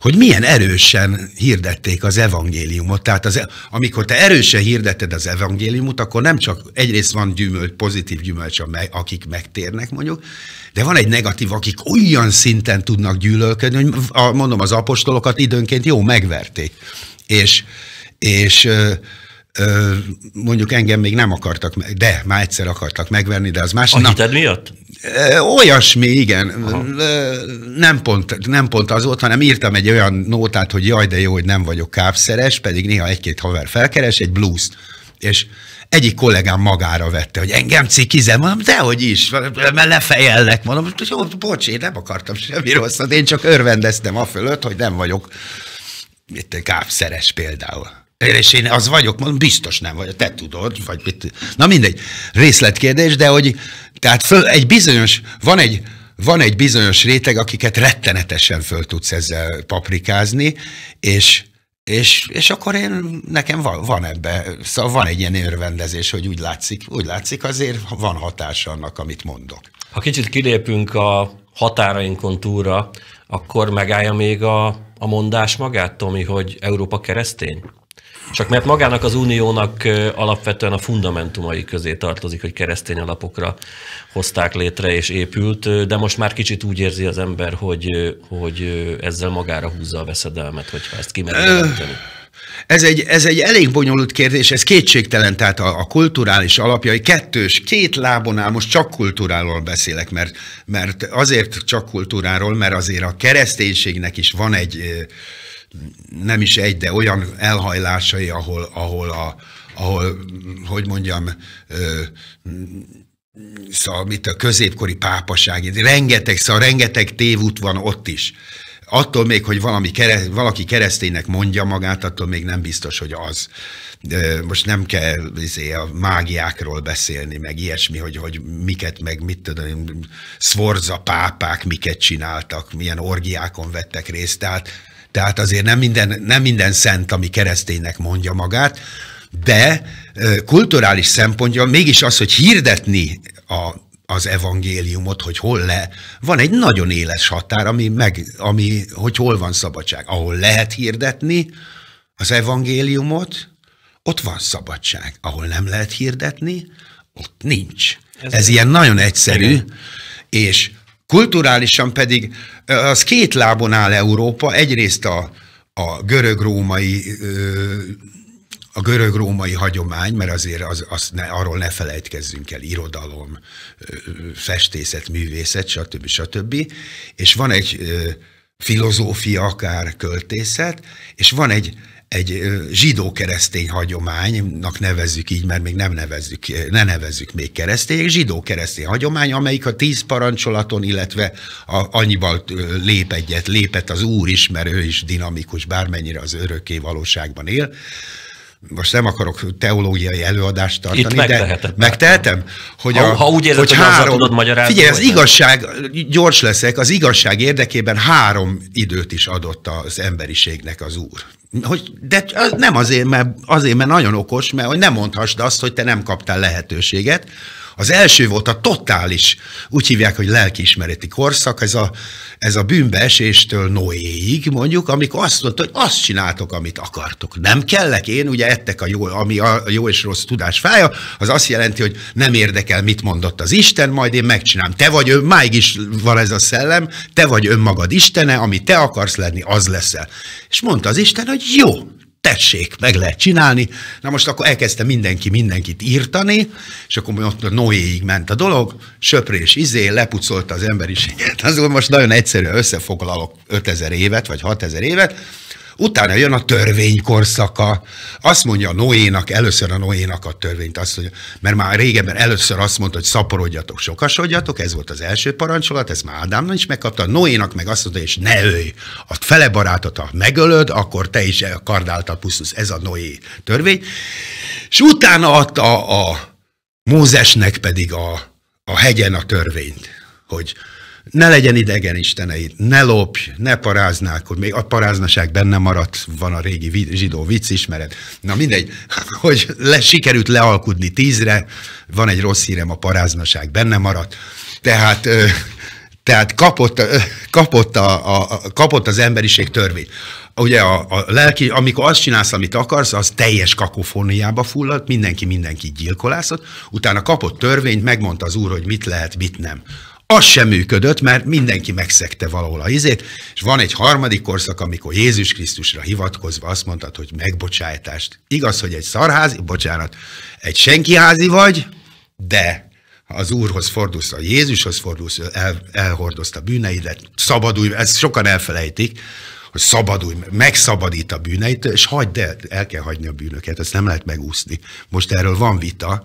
hogy milyen erősen hirdették az evangéliumot. Tehát az, e- amikor te erősen hirdeted az evangéliumot, akkor nem csak egyrészt van gyümölcs, pozitív gyümölcs, akik megtérnek mondjuk, de van egy negatív, akik olyan szinten tudnak gyűlölködni, hogy a, mondom, az apostolokat időnként jó megverték. És, és mondjuk engem még nem akartak, de már egyszer akartak megverni, de az más. A hited miatt? Olyasmi, igen. Nem pont, nem pont az volt, hanem írtam egy olyan nótát, hogy jaj, de jó, hogy nem vagyok kápszeres, pedig néha egy-két haver felkeres, egy blues És egyik kollégám magára vette, hogy engem cikizem, mondom, dehogy is, mert lefejellek, mondom, jó, bocs, én nem akartam semmi rosszat, én csak örvendeztem a fölött, hogy nem vagyok itt kápszeres például. És én az vagyok, mondom, biztos nem vagy, te tudod, vagy mit. Na mindegy, részletkérdés, de hogy, tehát föl, egy bizonyos, van egy, van egy bizonyos réteg, akiket rettenetesen föl tudsz ezzel paprikázni, és, és, és akkor én, nekem van, van ebbe, szóval van egy ilyen örvendezés, hogy úgy látszik, úgy látszik azért van hatása annak, amit mondok. Ha kicsit kilépünk a határainkon túlra, akkor megállja még a, a mondás magát, Tomi, hogy Európa keresztény? Csak mert magának az uniónak alapvetően a fundamentumai közé tartozik, hogy keresztény alapokra hozták létre és épült, de most már kicsit úgy érzi az ember, hogy, hogy ezzel magára húzza a veszedelmet, hogyha ezt kimeríteni. Ez egy, ez egy elég bonyolult kérdés, ez kétségtelen, tehát a, a kulturális alapjai kettős, két lábon áll, most csak kultúráról beszélek, mert, mert azért csak kultúráról, mert azért a kereszténységnek is van egy nem is egy, de olyan elhajlásai, ahol, ahol, a, ahol hogy mondjam, ö, szóval mit a középkori pápaság, rengeteg, szóval rengeteg tévút van ott is. Attól még, hogy valami kereszt, valaki kereszténynek mondja magát, attól még nem biztos, hogy az. Most nem kell izé, a mágiákról beszélni, meg ilyesmi, hogy, hogy miket, meg mit tudom, szvorza pápák miket csináltak, milyen orgiákon vettek részt. Tehát tehát azért nem minden, nem minden szent, ami kereszténynek mondja magát, de kulturális szempontja mégis az, hogy hirdetni a az evangéliumot, hogy hol le. Van egy nagyon éles határ, ami, meg, ami hogy hol van szabadság. Ahol lehet hirdetni az evangéliumot, ott van szabadság. Ahol nem lehet hirdetni, ott nincs. Ez, Ez ilyen nagyon egyszerű, igen. és Kulturálisan pedig az két lábon áll Európa, egyrészt a, a görög-római a görög-római hagyomány, mert azért az, az ne, arról ne felejtkezzünk el, irodalom, festészet, művészet, stb. stb. És van egy filozófia, akár költészet, és van egy egy zsidó-keresztény hagyománynak nevezzük így, mert még nem nevezzük, ne nevezzük még keresztény, zsidó-keresztény hagyomány, amelyik a tíz parancsolaton, illetve a, annyival lép egyet, lépett az Úr is, mert ő is dinamikus, bármennyire az örökké valóságban él, most nem akarok teológiai előadást tartani, Itt de megtehetem, hogy ha, a, ha úgy érzed, hogy, hogy három, tudod magyarázni. Figyelj, az igazság, gyors leszek, az igazság érdekében három időt is adott az emberiségnek az Úr. Hogy, de nem azért mert, azért, mert nagyon okos, mert hogy nem mondhassd azt, hogy te nem kaptál lehetőséget, az első volt a totális, úgy hívják, hogy lelkiismereti korszak, ez a, ez a bűnbeeséstől Noéig mondjuk, amikor azt mondta, hogy azt csináltok, amit akartok. Nem kellek én, ugye ettek a jó, ami a jó és rossz tudás fája, az azt jelenti, hogy nem érdekel, mit mondott az Isten, majd én megcsinálom. Te vagy máig is van ez a szellem, te vagy önmagad Istene, ami te akarsz lenni, az leszel. És mondta az Isten, hogy jó, tessék, meg lehet csinálni. Na most akkor elkezdte mindenki mindenkit írtani, és akkor ott a Noéig ment a dolog, söprés izé, lepucolta az emberiséget. (laughs) Az most nagyon egyszerűen összefoglalok 5000 évet, vagy 6000 évet, Utána jön a törvény korszaka. Azt mondja a Noénak, először a Noénak a törvényt, azt mondja, mert már régebben először azt mondta, hogy szaporodjatok, sokasodjatok, ez volt az első parancsolat, ez már Ádámnak is megkapta, a Noénak meg azt mondta, és ne ölj, a fele barátot, ha megölöd, akkor te is a kardáltal pusztulsz. ez a Noé törvény. És utána adta a, a Mózesnek pedig a, a hegyen a törvényt, hogy ne legyen idegen isteneid, ne lopj, ne paráználkodj, még a paráznaság benne maradt, van a régi zsidó vicc ismeret. Na mindegy, (laughs) hogy le, sikerült lealkudni tízre, van egy rossz hírem, a paráznaság benne maradt. Tehát, tehát kapott, kapott, a, a, kapott az emberiség törvény ugye a, a lelki, amikor azt csinálsz, amit akarsz, az teljes kakofóniába fulladt, mindenki mindenki gyilkolászott, utána kapott törvényt, megmondta az úr, hogy mit lehet, mit nem az sem működött, mert mindenki megszegte valahol a izét, és van egy harmadik korszak, amikor Jézus Krisztusra hivatkozva azt mondtad, hogy megbocsájtást. Igaz, hogy egy szarházi, bocsánat, egy senkiházi vagy, de az Úrhoz fordulsz, a Jézushoz fordulsz, el, elhordozta bűneidet, szabadulj, ezt sokan elfelejtik, hogy szabadulj, megszabadít a bűneit, és hagyd el, el kell hagyni a bűnöket, ezt nem lehet megúszni. Most erről van vita,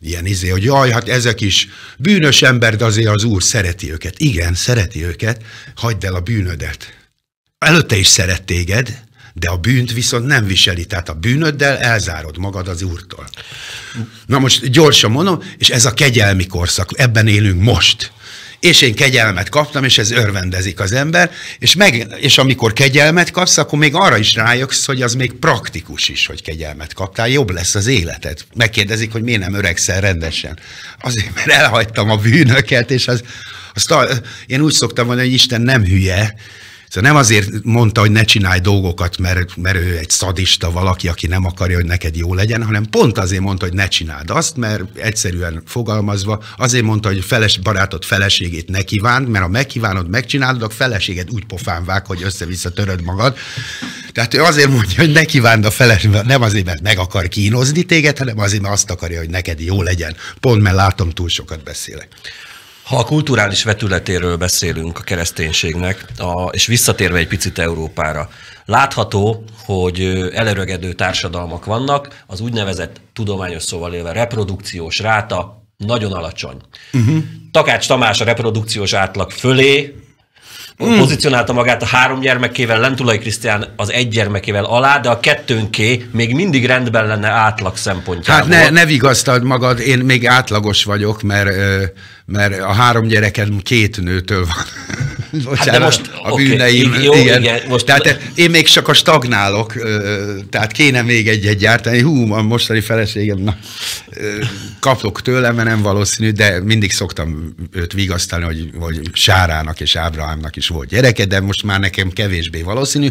ilyen izé, hogy jaj, hát ezek is bűnös ember, de azért az úr szereti őket. Igen, szereti őket, hagyd el a bűnödet. Előtte is szeret téged, de a bűnt viszont nem viseli, tehát a bűnöddel elzárod magad az úrtól. Na most gyorsan mondom, és ez a kegyelmi korszak, ebben élünk most és én kegyelmet kaptam, és ez örvendezik az ember, és, meg, és amikor kegyelmet kapsz, akkor még arra is rájössz, hogy az még praktikus is, hogy kegyelmet kaptál, jobb lesz az életed. Megkérdezik, hogy miért nem öregszel rendesen. Azért, mert elhagytam a bűnöket, és az, azt a, én úgy szoktam mondani, hogy Isten nem hülye, Szóval nem azért mondta, hogy ne csinálj dolgokat, mert, mert ő egy szadista valaki, aki nem akarja, hogy neked jó legyen, hanem pont azért mondta, hogy ne csináld azt, mert egyszerűen fogalmazva azért mondta, hogy feles, barátod feleségét ne kívánd, mert ha megkívánod, megcsinálod, a feleséged úgy pofán vág, hogy össze-vissza töröd magad. Tehát ő azért mondja, hogy ne kívánd a feleséged, nem azért, mert meg akar kínozni téged, hanem azért, mert azt akarja, hogy neked jó legyen. Pont mert látom, túl sokat beszélek. Ha a kulturális vetületéről beszélünk a kereszténységnek, a, és visszatérve egy picit Európára, látható, hogy elerögedő társadalmak vannak, az úgynevezett tudományos szóval élve reprodukciós ráta nagyon alacsony. Uh-huh. Takács Tamás a reprodukciós átlag fölé mm. pozícionálta magát a három gyermekével, Lentulai Krisztián az egy gyermekével alá, de a kettőnké még mindig rendben lenne átlag szempontjából. Hát ne, ne vigasztad magad, én még átlagos vagyok, mert mert a három gyerekem két nőtől van. (laughs) Bocsánat, hát de most, a bűneim. Okay, jó, igen. igen most... Tehát eh, én még csak a stagnálok, tehát kéne még egyet gyártani. Hú, a mostani feleségem, na, kapok tőle, mert nem valószínű, de mindig szoktam őt vigasztalni, hogy, hogy Sárának és Ábrahámnak is volt gyereke, de most már nekem kevésbé valószínű.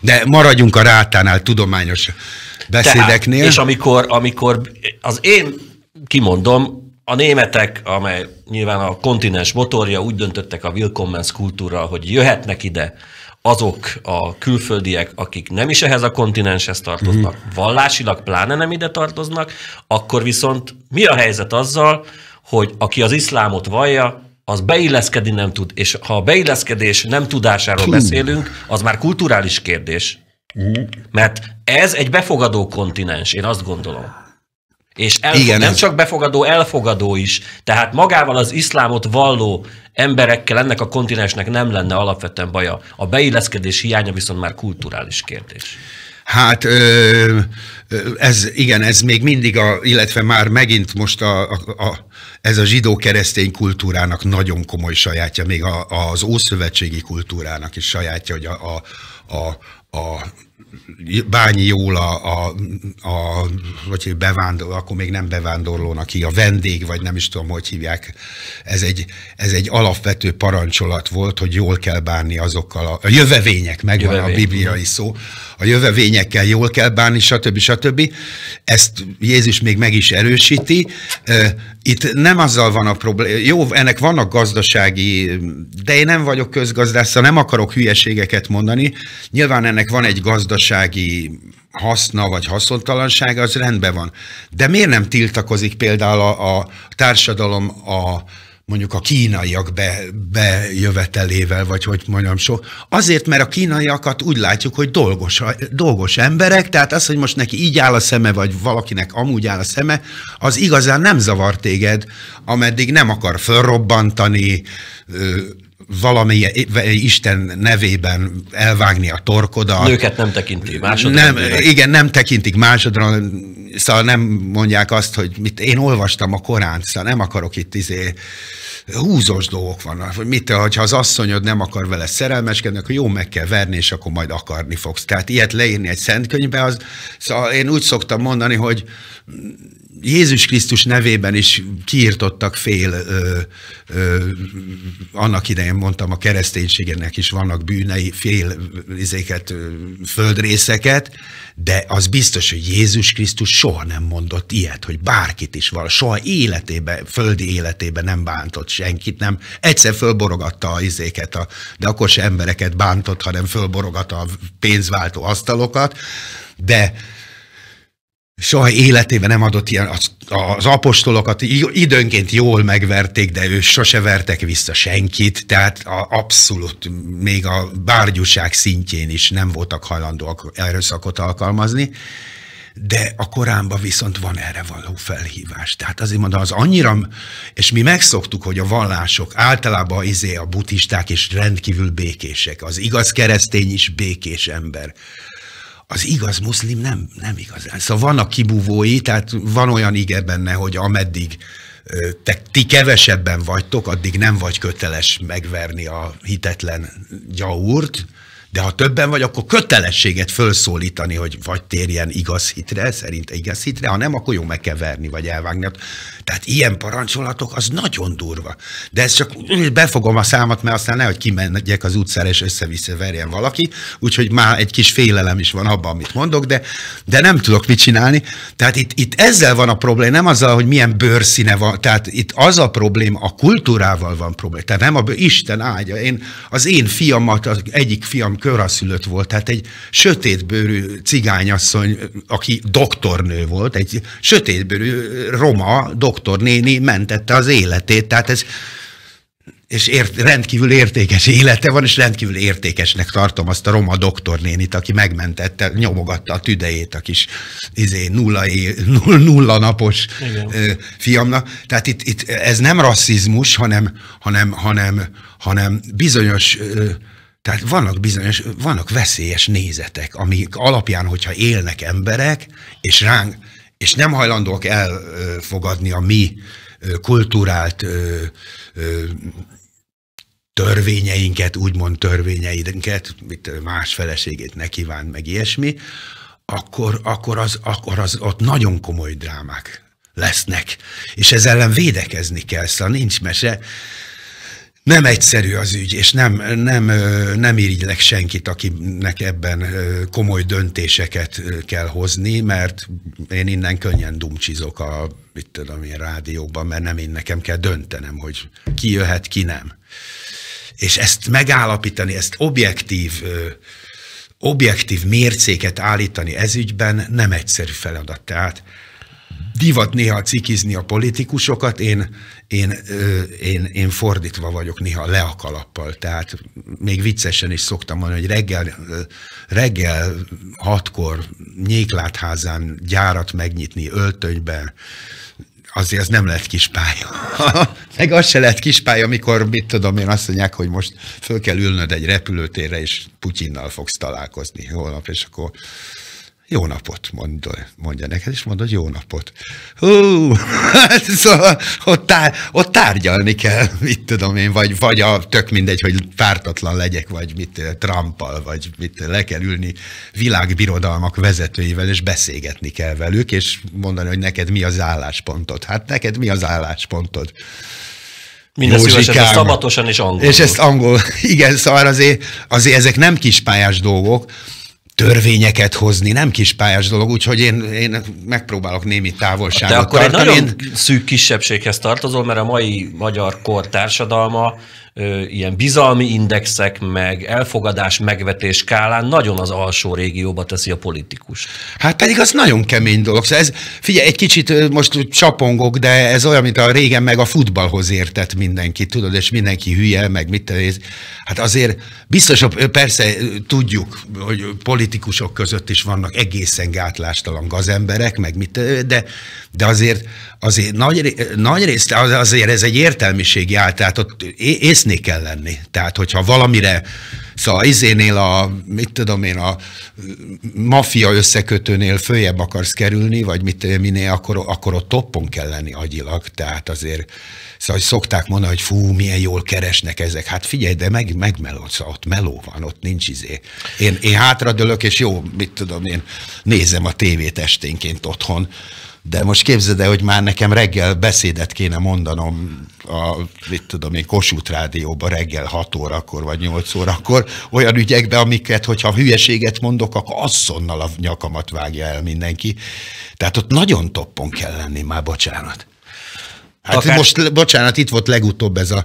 De maradjunk a rátánál tudományos beszédeknél. Tehát, és amikor, amikor az én kimondom, a németek, amely nyilván a kontinens motorja, úgy döntöttek a Willkommens kultúra, hogy jöhetnek ide azok a külföldiek, akik nem is ehhez a kontinenshez tartoznak, mm vallásilag pláne nem ide tartoznak, akkor viszont mi a helyzet azzal, hogy aki az iszlámot vallja, az beilleszkedni nem tud, és ha a beilleszkedés nem tudásáról Hú. beszélünk, az már kulturális kérdés. Mhm. Mert ez egy befogadó kontinens, én azt gondolom. És elfog, Igen, nem ez... csak befogadó, elfogadó is. Tehát magával az iszlámot valló emberekkel ennek a kontinensnek nem lenne alapvetően baja. A beilleszkedés hiánya viszont már kulturális kérdés. Hát ez igen, ez még mindig, a, illetve már megint most a, a, a, ez a zsidó-keresztény kultúrának nagyon komoly sajátja, még a, az ószövetségi kultúrának is sajátja, hogy a, a, a, a Bányi Jóla, a, a, vagy bevándorló, akkor még nem bevándorlónak a vendég, vagy nem is tudom, hogy hívják. Ez egy, ez egy alapvető parancsolat volt, hogy jól kell bánni azokkal a, a jövevények, megvan Jövevény. a bibliai szó, a jövevényekkel jól kell bánni, stb. stb. Ezt Jézus még meg is erősíti. Itt nem azzal van a probléma. Jó, ennek vannak gazdasági, de én nem vagyok közgazdász, nem akarok hülyeségeket mondani. Nyilván ennek van egy gazdasági haszna vagy haszontalansága, az rendben van. De miért nem tiltakozik például a, a társadalom a mondjuk a kínaiak be, bejövetelével, vagy hogy mondjam, sok. Azért, mert a kínaiakat úgy látjuk, hogy dolgos, dolgos emberek, tehát az, hogy most neki így áll a szeme, vagy valakinek amúgy áll a szeme, az igazán nem zavar téged, ameddig nem akar fölrobbantani, valami Isten nevében elvágni a torkodat. Nőket nem tekinti másodra. Nem, igen, nem tekintik másodra, szóval nem mondják azt, hogy mit, én olvastam a Koránt, szóval nem akarok itt izé, húzós dolgok vannak. mit, ha az asszonyod nem akar vele szerelmeskedni, akkor jó meg kell verni, és akkor majd akarni fogsz. Tehát ilyet leírni egy szentkönyvbe, az, szóval én úgy szoktam mondani, hogy Jézus Krisztus nevében is kiirtottak fél, ö, ö, annak idején mondtam, a kereszténységnek is vannak bűnei, fél izéket, földrészeket, de az biztos, hogy Jézus Krisztus soha nem mondott ilyet, hogy bárkit is val, soha életébe, földi életébe nem bántott senkit, nem. Egyszer fölborogatta az izéket, a, de akkor se embereket bántott, hanem fölborogatta a pénzváltó asztalokat, de soha életében nem adott ilyen, az, az apostolokat időnként jól megverték, de ő sose vertek vissza senkit, tehát a, abszolút még a bárgyúság szintjén is nem voltak hajlandóak erőszakot alkalmazni, de a Koránban viszont van erre való felhívás. Tehát azért mondom, az annyira, és mi megszoktuk, hogy a vallások általában izé a buddhisták is rendkívül békések, az igaz keresztény is békés ember az igaz muszlim nem, nem igazán. Szóval a kibúvói, tehát van olyan ige benne, hogy ameddig te, ti kevesebben vagytok, addig nem vagy köteles megverni a hitetlen gyaúrt, de ha többen vagy, akkor kötelességet fölszólítani, hogy vagy térjen igaz hitre, szerint igaz hitre, ha nem, akkor jó meg kell verni, vagy elvágni. Hát tehát ilyen parancsolatok, az nagyon durva. De ez csak befogom a számot, mert aztán nehogy kimenjek az utcára, és össze-vissza verjen valaki, úgyhogy már egy kis félelem is van abban, amit mondok, de, de nem tudok mit csinálni. Tehát itt, itt ezzel van a probléma, nem azzal, hogy milyen bőrszíne van, tehát itt az a probléma, a kultúrával van probléma. Tehát nem a bőr, Isten ágya. én, az én fiamat, az egyik fiam köraszülött volt, tehát egy sötétbőrű cigányasszony, aki doktornő volt, egy sötétbőrű roma doktor doktor néni mentette az életét, tehát ez és ért, rendkívül értékes élete van, és rendkívül értékesnek tartom azt a roma doktornénit, aki megmentette, nyomogatta a tüdejét a kis izé, nulla, é, nulla napos ö, fiamnak. Tehát itt, itt, ez nem rasszizmus, hanem, hanem, hanem, hanem bizonyos ö, tehát vannak bizonyos, vannak veszélyes nézetek, amik alapján, hogyha élnek emberek, és ránk, és nem hajlandók elfogadni a mi kultúrált törvényeinket, úgymond törvényeinket, mit más feleségét ne kíván, meg ilyesmi, akkor, akkor, az, akkor az, ott nagyon komoly drámák lesznek. És ez ellen védekezni kell, szóval nincs mese nem egyszerű az ügy, és nem, nem, nem irigylek senkit, akinek ebben komoly döntéseket kell hozni, mert én innen könnyen dumcsizok a mit tudom én, rádióban, mert nem én nekem kell döntenem, hogy ki jöhet, ki nem. És ezt megállapítani, ezt objektív objektív mércéket állítani ez ügyben nem egyszerű feladat. Tehát divat néha cikizni a politikusokat, én, én, én, én fordítva vagyok néha le a kalappal, tehát még viccesen is szoktam mondani, hogy reggel, reggel hatkor nyéklátházán gyárat megnyitni öltönyben, azért az nem lett kispálya. (laughs) Meg az se lett kispálya, amikor, mit tudom én, azt mondják, hogy most föl kell ülnöd egy repülőtérre, és Putyinnal fogsz találkozni holnap, és akkor jó napot mond, mondja neked, és mondod, jó napot. Hú, (laughs) hát szóval ott, tár, ott tárgyalni kell, mit tudom én, vagy, vagy a, tök mindegy, hogy pártatlan legyek, vagy mit Trumpal, vagy mit le kell ülni világbirodalmak vezetőivel, és beszélgetni kell velük, és mondani, hogy neked mi az álláspontod. Hát neked mi az álláspontod? Minden hát szívesen, szabatosan és angolul. És ezt angol, (laughs) igen, szóval azért, azért ezek nem kispályás dolgok, törvényeket hozni, nem kis pályás dolog, úgyhogy én, én megpróbálok némi távolságot tartani. De akkor tartani. egy nagyon szűk kisebbséghez tartozol, mert a mai magyar kor társadalma ilyen bizalmi indexek, meg elfogadás, megvetés skálán nagyon az alsó régióba teszi a politikus. Hát pedig az nagyon kemény dolog. Szóval ez, figyelj, egy kicsit most csapongok, de ez olyan, mint a régen meg a futballhoz értett mindenki, tudod, és mindenki hülye, meg mit tevéz. Hát azért biztos, persze tudjuk, hogy politikusok között is vannak egészen gátlástalan gazemberek, meg mit, de, de azért, azért nagy, nagy részt, azért ez egy értelmiség jár, tehát ott ész késznek kell lenni. Tehát, hogyha valamire, szóval izénél a, mit tudom én, a mafia összekötőnél följebb akarsz kerülni, vagy mit minél, akkor, akkor ott toppon kell lenni agyilag. Tehát azért, szóval szokták mondani, hogy fú, milyen jól keresnek ezek. Hát figyelj, de meg, szóval ott meló van, ott nincs izé. Én, én hátradőlök, és jó, mit tudom én, nézem a tévét esténként otthon, de most képzeld el, hogy már nekem reggel beszédet kéne mondanom a, mit tudom én, Kossuth Rádióba reggel 6 órakor vagy 8 órakor olyan ügyekbe, amiket, hogyha hülyeséget mondok, akkor azonnal a nyakamat vágja el mindenki. Tehát ott nagyon toppon kell lenni már, bocsánat. Hát Akár... most, bocsánat, itt volt legutóbb ez a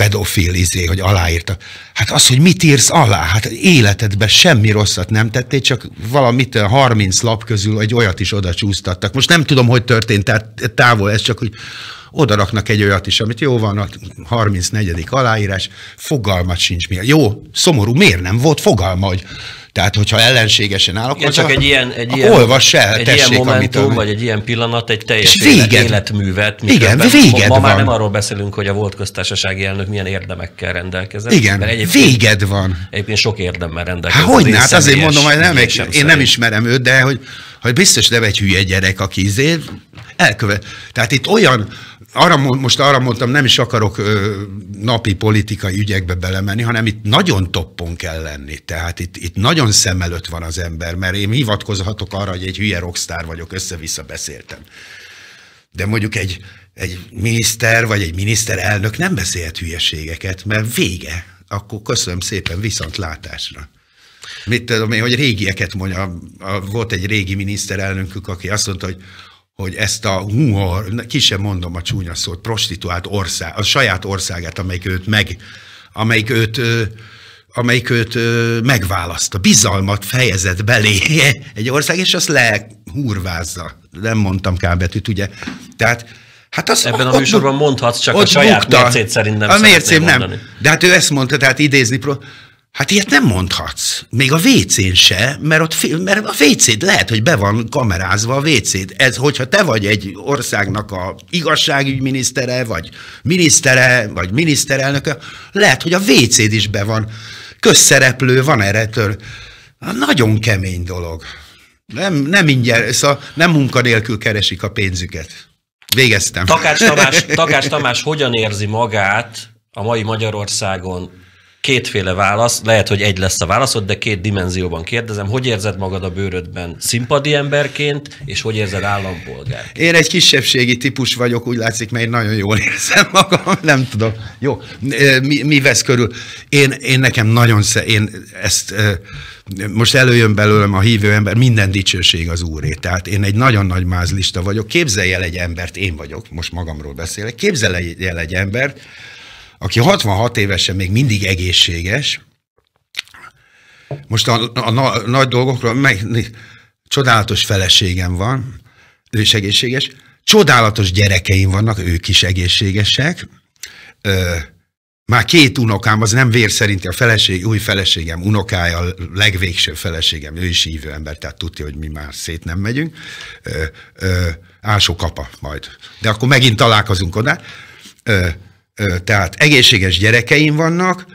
pedofil izé, hogy aláírta. Hát az, hogy mit írsz alá? Hát életedben semmi rosszat nem tettél, csak valamit 30 eh, lap közül egy olyat is oda csúsztattak. Most nem tudom, hogy történt tehát távol, ez csak, hogy oda raknak egy olyat is, amit jó van, a 34. aláírás, fogalmat sincs mi. Jó, szomorú, miért nem volt fogalma, hogy tehát, hogyha ellenségesen áll, akkor Igen, csak egy ilyen, egy ilyen, olvass el, egy tessék, ilyen momentum, amit, vagy egy ilyen pillanat, egy teljes élet, életművet. Igen, véged van. ma már nem arról beszélünk, hogy a volt köztársasági elnök milyen érdemekkel rendelkezett. Igen, mert véged van. Egyébként sok érdemmel rendelkezett. Hát hogy hát azért mondom, hogy nem, én szerint. nem ismerem őt, de hogy, hogy biztos nem egy hülye gyerek, aki izé elkövet. Tehát itt olyan arra, most arra mondtam, nem is akarok ö, napi politikai ügyekbe belemenni, hanem itt nagyon toppon kell lenni. Tehát itt, itt nagyon szem előtt van az ember, mert én hivatkozhatok arra, hogy egy hülye rockstar vagyok, össze-vissza beszéltem. De mondjuk egy, egy miniszter vagy egy miniszterelnök nem beszélhet hülyeségeket, mert vége. Akkor köszönöm szépen, viszont látásra. Mit tudom én, hogy régieket mondja, volt egy régi miniszterelnökük, aki azt mondta, hogy hogy ezt a humor, ki sem mondom a csúnya szót, prostituált ország, a saját országát, amelyik őt meg, amelyik őt, amelyik őt a bizalmat fejezett belé (laughs) egy ország, és azt lehúrvázza. Nem mondtam K betűt, ugye? Tehát Hát az Ebben ott, a műsorban mondhatsz, csak a saját bukta. mércét szerint nem A mércém nem. De hát ő ezt mondta, tehát idézni, Hát ilyet nem mondhatsz. Még a WC-n se, mert, ott, mert a wc lehet, hogy be van kamerázva a wc -t. Ez, hogyha te vagy egy országnak a igazságügyminisztere, vagy minisztere, vagy miniszterelnöke, lehet, hogy a wc is be van. Közszereplő van erretől. Hát nagyon kemény dolog. Nem, nem ingyen, szóval nem munkanélkül keresik a pénzüket. Végeztem. Takács Tamás, (laughs) Takács Tamás hogyan érzi magát a mai Magyarországon kétféle válasz, lehet, hogy egy lesz a válaszod, de két dimenzióban kérdezem, hogy érzed magad a bőrödben színpadi emberként, és hogy érzed állampolgár? Én egy kisebbségi típus vagyok, úgy látszik, mert én nagyon jól (laughs) érzem magam, nem tudom. Jó, mi, mi vesz körül? Én, én nekem nagyon, sze, én ezt most előjön belőlem a hívő ember, minden dicsőség az úré. Tehát én egy nagyon nagy mázlista vagyok. Képzelj el egy embert, én vagyok, most magamról beszélek, képzelj el egy embert, aki 66 évesen még mindig egészséges, most a, a, a nagy dolgokról, meg, csodálatos feleségem van, ő is egészséges, csodálatos gyerekeim vannak, ők is egészségesek, Ö, már két unokám, az nem vér szerinti, a feleség, új feleségem, unokája, a legvégső feleségem, ő is hívő ember, tehát tudja, hogy mi már szét nem megyünk. Ö, ö, ásó kapa majd. De akkor megint találkozunk oda. Ö, tehát egészséges gyerekeim vannak,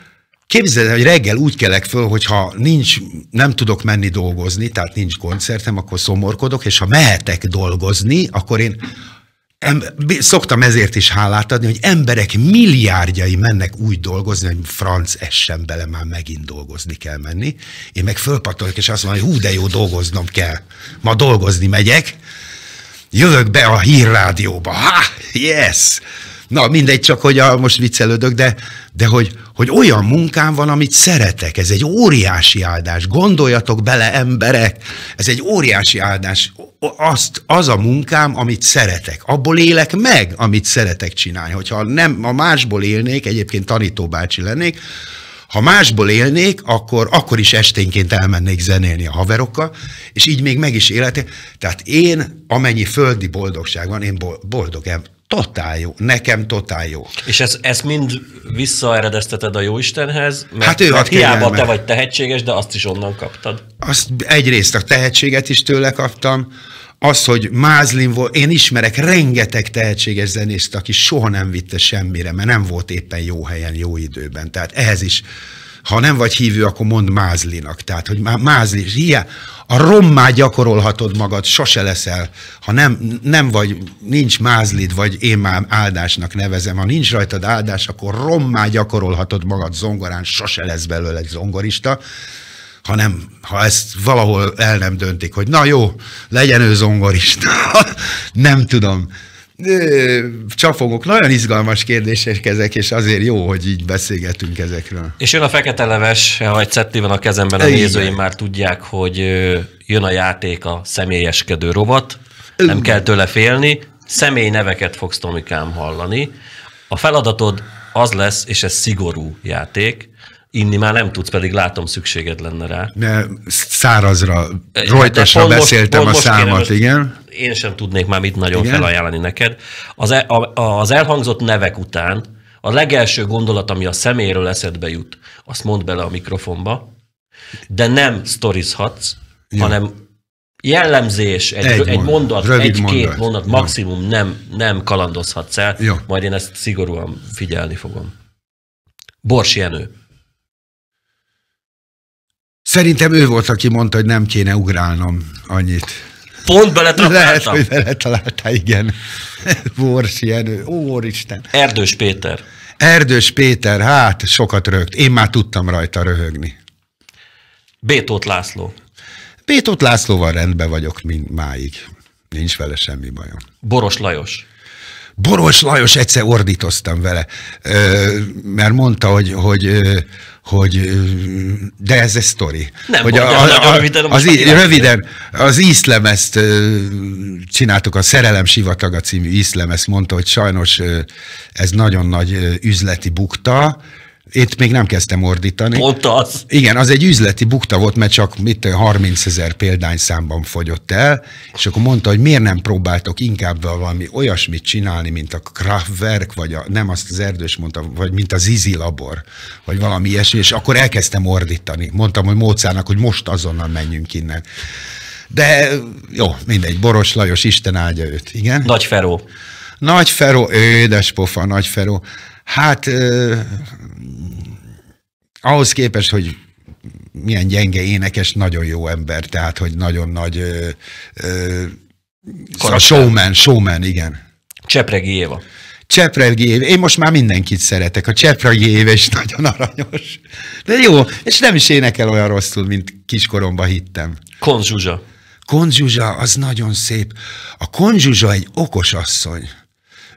Képzeld, hogy reggel úgy kelek föl, hogy ha nincs, nem tudok menni dolgozni, tehát nincs koncertem, akkor szomorkodok, és ha mehetek dolgozni, akkor én em, szoktam ezért is hálát adni, hogy emberek milliárdjai mennek úgy dolgozni, hogy franc essen bele, már megint dolgozni kell menni. Én meg fölpatolok, és azt mondom, hogy hú, de jó, dolgoznom kell. Ma dolgozni megyek, jövök be a hírrádióba. Ha, yes! Na, mindegy, csak hogy a, most viccelődök, de, de hogy, hogy olyan munkám van, amit szeretek. Ez egy óriási áldás. Gondoljatok bele, emberek, ez egy óriási áldás. Azt, az a munkám, amit szeretek. Abból élek meg, amit szeretek csinálni. Hogyha nem, a másból élnék, egyébként tanítóbácsi lennék, ha másból élnék, akkor, akkor is esténként elmennék zenélni a haverokkal, és így még meg is életek. Tehát én, amennyi földi boldogság van, én boldog totál jó. Nekem totál jó. És ezt, ezt mind visszaeredezteted a Jóistenhez? Mert, hát ő mert hiába te vagy tehetséges, de azt is onnan kaptad. Azt egyrészt a tehetséget is tőle kaptam, az, hogy Mázlin volt, én ismerek rengeteg tehetséges zenészt, aki soha nem vitte semmire, mert nem volt éppen jó helyen, jó időben. Tehát ehhez is ha nem vagy hívő, akkor mond mázlinak. Tehát, hogy má, mázli, hiá, a rommá gyakorolhatod magad, sose leszel. Ha nem, nem vagy, nincs mázlid, vagy én már áldásnak nevezem, ha nincs rajtad áldás, akkor rommá gyakorolhatod magad zongorán, sose lesz belőle egy zongorista nem ha ezt valahol el nem döntik, hogy na jó, legyen ő zongorista, (laughs) nem tudom csafogok. nagyon izgalmas kérdések ezek, és azért jó, hogy így beszélgetünk ezekről. És jön a fekete leves, ha egy van a kezemben, a nézőim már tudják, hogy jön a játék a személyeskedő robot, nem kell tőle félni, személy neveket fogsz Tomikám hallani. A feladatod az lesz, és ez szigorú játék, Inni már nem tudsz, pedig látom szükséged lenne rá. Ne, szárazra, rojtosra beszéltem most, most a számat, kérem, igen. Én sem tudnék már mit nagyon igen. felajánlani neked. Az, el, a, az elhangzott nevek után a legelső gondolat, ami a szeméről eszedbe jut, azt mondd bele a mikrofonba, de nem sztorizhatsz, ja. hanem jellemzés, egy, egy, egy mondat, egy-két mondat, mondat maximum ja. nem, nem kalandozhatsz el, ja. majd én ezt szigorúan figyelni fogom. Borsi Jenő. Szerintem ő volt, aki mondta, hogy nem kéne ugrálnom annyit. Pont beletaláltam? Lehet, hogy beletaláltál, igen. Bors (laughs) ilyen, Isten. Erdős Péter. Erdős Péter, hát sokat rögt. Én már tudtam rajta röhögni. Bétót László. Bétót Lászlóval rendben vagyok mint máig. Nincs vele semmi bajom. Boros Lajos. Boros Lajos egyszer ordítoztam vele, mert mondta, hogy, hogy hogy de ez egy sztori. Nem hogy a, a, a, röviden, az, így, röviden, az íszlemezt csináltuk, a Szerelem Sivataga című íszlemezt mondta, hogy sajnos ez nagyon nagy üzleti bukta, itt még nem kezdtem ordítani. Pont az. Igen, az egy üzleti bukta volt, mert csak mit 30 ezer példány számban fogyott el, és akkor mondta, hogy miért nem próbáltok inkább valami olyasmit csinálni, mint a Kraftwerk, vagy a, nem azt az erdős mondta, vagy mint a Zizi labor, vagy valami ilyesmi, és akkor elkezdtem ordítani. Mondtam, hogy Mócának, hogy most azonnal menjünk innen. De jó, mindegy, Boros Lajos, Isten áldja őt, igen. Nagy Feró. Nagy Feró, édes pofa, Nagy Feró. Hát eh, ahhoz képest, hogy milyen gyenge énekes, nagyon jó ember, tehát, hogy nagyon nagy eh, eh, a showman, showman, igen. Csepregi Éva. Csepregi Éva. Én most már mindenkit szeretek. A Csepregi Éva is nagyon aranyos. De jó, és nem is énekel olyan rosszul, mint kiskoromban hittem. Konzsuzsa. Konzsuzsa, az nagyon szép. A konzsuzsa egy okos asszony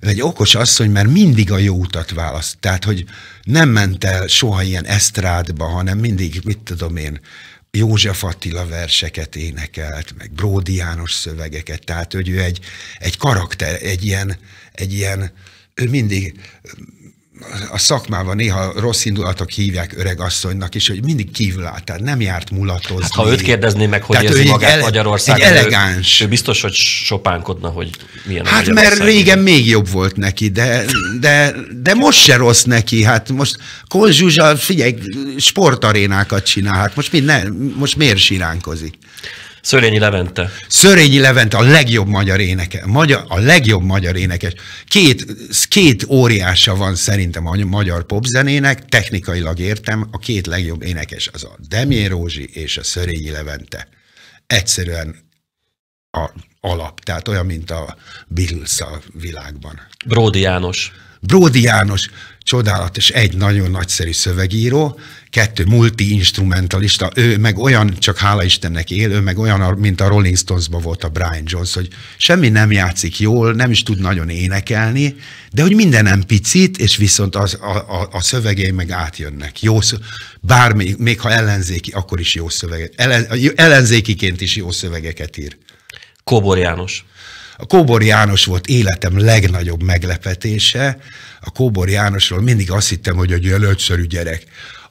egy okos asszony, mert mindig a jó utat választ. Tehát, hogy nem ment el soha ilyen esztrádba, hanem mindig, mit tudom én, József Attila verseket énekelt, meg Bródi János szövegeket, tehát hogy ő egy, egy karakter, egy ilyen, egy ilyen, ő mindig a szakmában néha rossz indulatok hívják öreg asszonynak is, hogy mindig kívül állt, tehát nem járt mulatozni. Hát, ha őt kérdezné meg, hogy tehát érzi magát ele- Magyarországon, elegáns. Ő, ő, biztos, hogy sopánkodna, hogy milyen Hát mert régen még jobb volt neki, de, de, de most se rossz neki. Hát most Kol Zsuzsa, figyelj, sportarénákat csinál, hát most, mi ne, most miért siránkozik? Szörényi Levente. Szörényi Levente a legjobb magyar éneke, magyar, a legjobb magyar énekes. Két, két óriása van szerintem a magyar popzenének, technikailag értem, a két legjobb énekes az a Demi Rózsi és a Szörényi Levente. Egyszerűen a alap, tehát olyan, mint a Beatles a világban. Bródi János. Bródi János csodálatos, egy nagyon nagyszerű szövegíró, kettő multi-instrumentalista, ő meg olyan, csak hála Istennek él, ő meg olyan, mint a Rolling stones volt a Brian Jones, hogy semmi nem játszik jól, nem is tud nagyon énekelni, de hogy mindenem picit, és viszont az, a, a, a szövegei meg átjönnek. Jó, bármi, még ha ellenzéki, akkor is jó szöveget. Ellen, ellenzékiként is jó szövegeket ír. Kobor János. A Kóbor János volt életem legnagyobb meglepetése. A Kóbor Jánosról mindig azt hittem, hogy egy olyan ötszörű gyerek.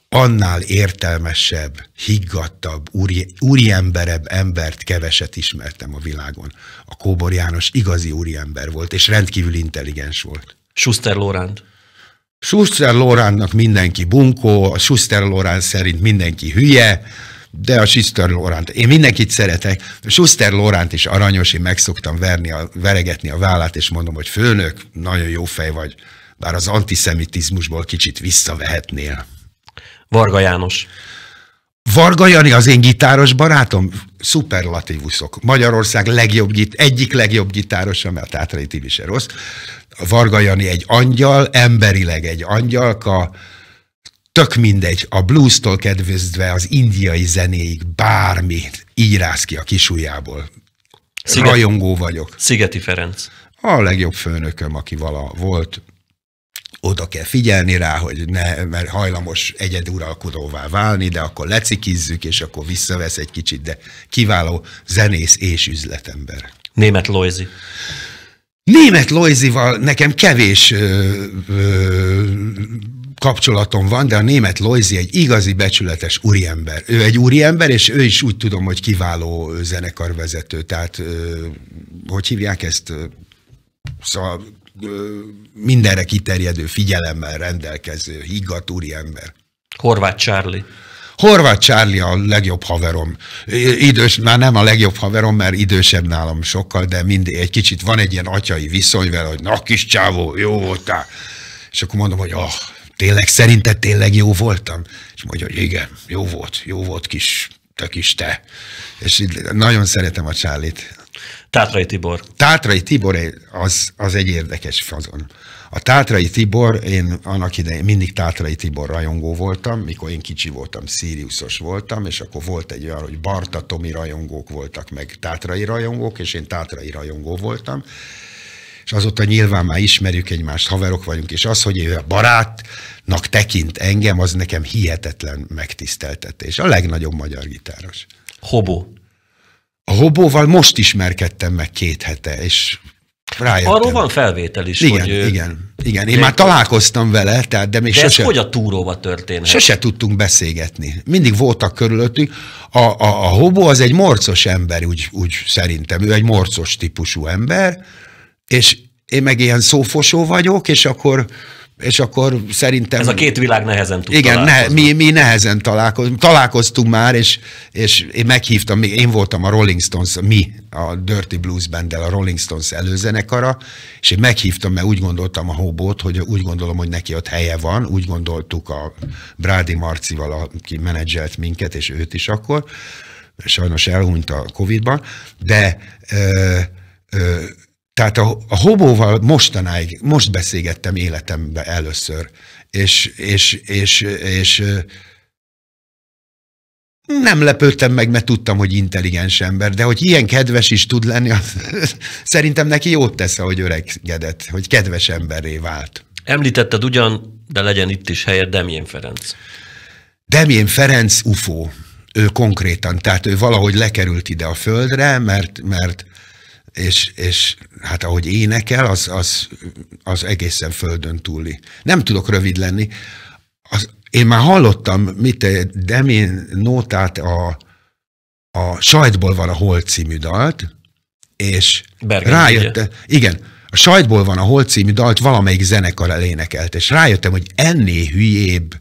Annál értelmesebb, higgadtabb, úri, úriemberebb embert keveset ismertem a világon. A Kóbor János igazi úriember volt, és rendkívül intelligens volt. Schuster Lóránt. Schuster Loránnak mindenki bunkó, a Schuster Lorán szerint mindenki hülye, de a Schuster Loránt, én mindenkit szeretek, Schuster Loránt is aranyos, én meg szoktam verni a, veregetni a vállát, és mondom, hogy főnök, nagyon jó fej vagy, bár az antiszemitizmusból kicsit visszavehetnél. Varga János. Varga Jani az én gitáros barátom, szuperlatívuszok. Magyarország legjobb, egyik legjobb gitárosa, mert a Tátrai Tibi se rossz. Varga Jani egy angyal, emberileg egy angyalka, tök mindegy, a blues-tól kedvezve az indiai zenéig bármi így rász ki a kisujjából. Sziget... Rajongó vagyok. Szigeti Ferenc. A legjobb főnököm, aki vala volt, oda kell figyelni rá, hogy ne, mert hajlamos egyeduralkodóvá válni, de akkor lecikizzük, és akkor visszavesz egy kicsit, de kiváló zenész és üzletember. Német Lojzi. Német Lojzival nekem kevés ö, ö, kapcsolatom van, de a német Loizi egy igazi becsületes úriember. Ő egy úriember, és ő is úgy tudom, hogy kiváló zenekarvezető. Tehát, hogy hívják ezt? Szóval mindenre kiterjedő figyelemmel rendelkező, higgadt úriember. Horváth Charlie. Horváth Charlie a legjobb haverom. Idős, már nem a legjobb haverom, mert idősebb nálam sokkal, de mindig egy kicsit van egy ilyen atyai viszony vele, hogy na kis csávó, jó voltál. És akkor mondom, hogy ah, tényleg, szerinted tényleg jó voltam? És mondja, hogy igen, jó volt, jó volt kis, te kis te. És nagyon szeretem a Csálit. Tátrai Tibor. Tátrai Tibor az, az egy érdekes fazon. A Tátrai Tibor, én annak idején mindig Tátrai Tibor rajongó voltam, mikor én kicsi voltam, Siriusos voltam, és akkor volt egy olyan, hogy Barta Tomi rajongók voltak, meg Tátrai rajongók, és én Tátrai rajongó voltam, és azóta nyilván már ismerjük egymást, haverok vagyunk, és az, hogy ő a barátnak tekint engem, az nekem hihetetlen megtiszteltetés. A legnagyobb magyar gitáros. Hobó. A hobóval most ismerkedtem meg két hete, és Rájöttem. Arról van felvétel is. Igen, hogy igen, igen. Én de már találkoztam vele, tehát de még de sose... hogy a túróba történhet? Sose tudtunk beszélgetni. Mindig voltak körülöttünk. A, a, a hobó az egy morcos ember, úgy, úgy szerintem. Ő egy morcos típusú ember, és én meg ilyen szófosó vagyok, és akkor és akkor szerintem... Ez a két világ nehezen tud Igen, ne, mi, mi nehezen találkoztunk Találkoztunk már, és, és én meghívtam, én voltam a Rolling Stones, mi a Dirty Blues Banddel, a Rolling Stones előzenekara, és én meghívtam, mert úgy gondoltam a Hobót, hogy úgy gondolom, hogy neki ott helye van, úgy gondoltuk a Brádi Marcival, aki menedzselt minket, és őt is akkor, sajnos elhunyt a Covid-ban, de ö, ö, tehát a, a hobóval mostanáig, most beszélgettem életembe először, és, és, és, és nem lepődtem meg, mert tudtam, hogy intelligens ember, de hogy ilyen kedves is tud lenni, az (laughs) szerintem neki jót tesz, hogy öregedett, hogy kedves emberré vált. Említetted ugyan, de legyen itt is helye Demjén Ferenc. Demjén Ferenc UFO. Ő konkrétan, tehát ő valahogy lekerült ide a földre, mert, mert és, és hát ahogy énekel, az, az, az egészen földön túli. Nem tudok rövid lenni. Az, én már hallottam, mit Demén nótát a, a Sajtból van a Hol című dalt, és Bergen, rájött, ugye? igen, a Sajtból van a Hol című dalt valamelyik zenekar elénekelt, és rájöttem, hogy ennél hülyébb,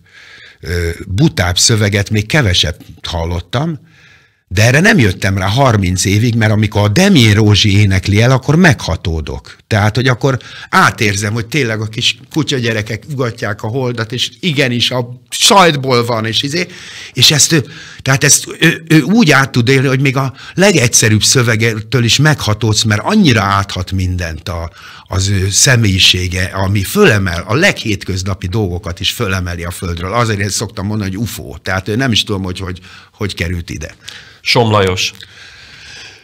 butább szöveget még kevesebb hallottam, de erre nem jöttem rá 30 évig, mert amikor a Demi Rózsi énekli el, akkor meghatódok. Tehát, hogy akkor átérzem, hogy tényleg a kis kutyagyerekek ugatják a holdat, és igenis a sajtból van, és izé, és ezt ő tehát ezt ő, ő úgy át tud élni, hogy még a legegyszerűbb szövegettől is meghatódsz, mert annyira áthat mindent a, az ő személyisége, ami fölemel, a leghétköznapi dolgokat is fölemeli a földről. Azért én szoktam mondani, hogy ufó. Tehát ő nem is tudom, hogy hogy, hogy került ide. Somlajos.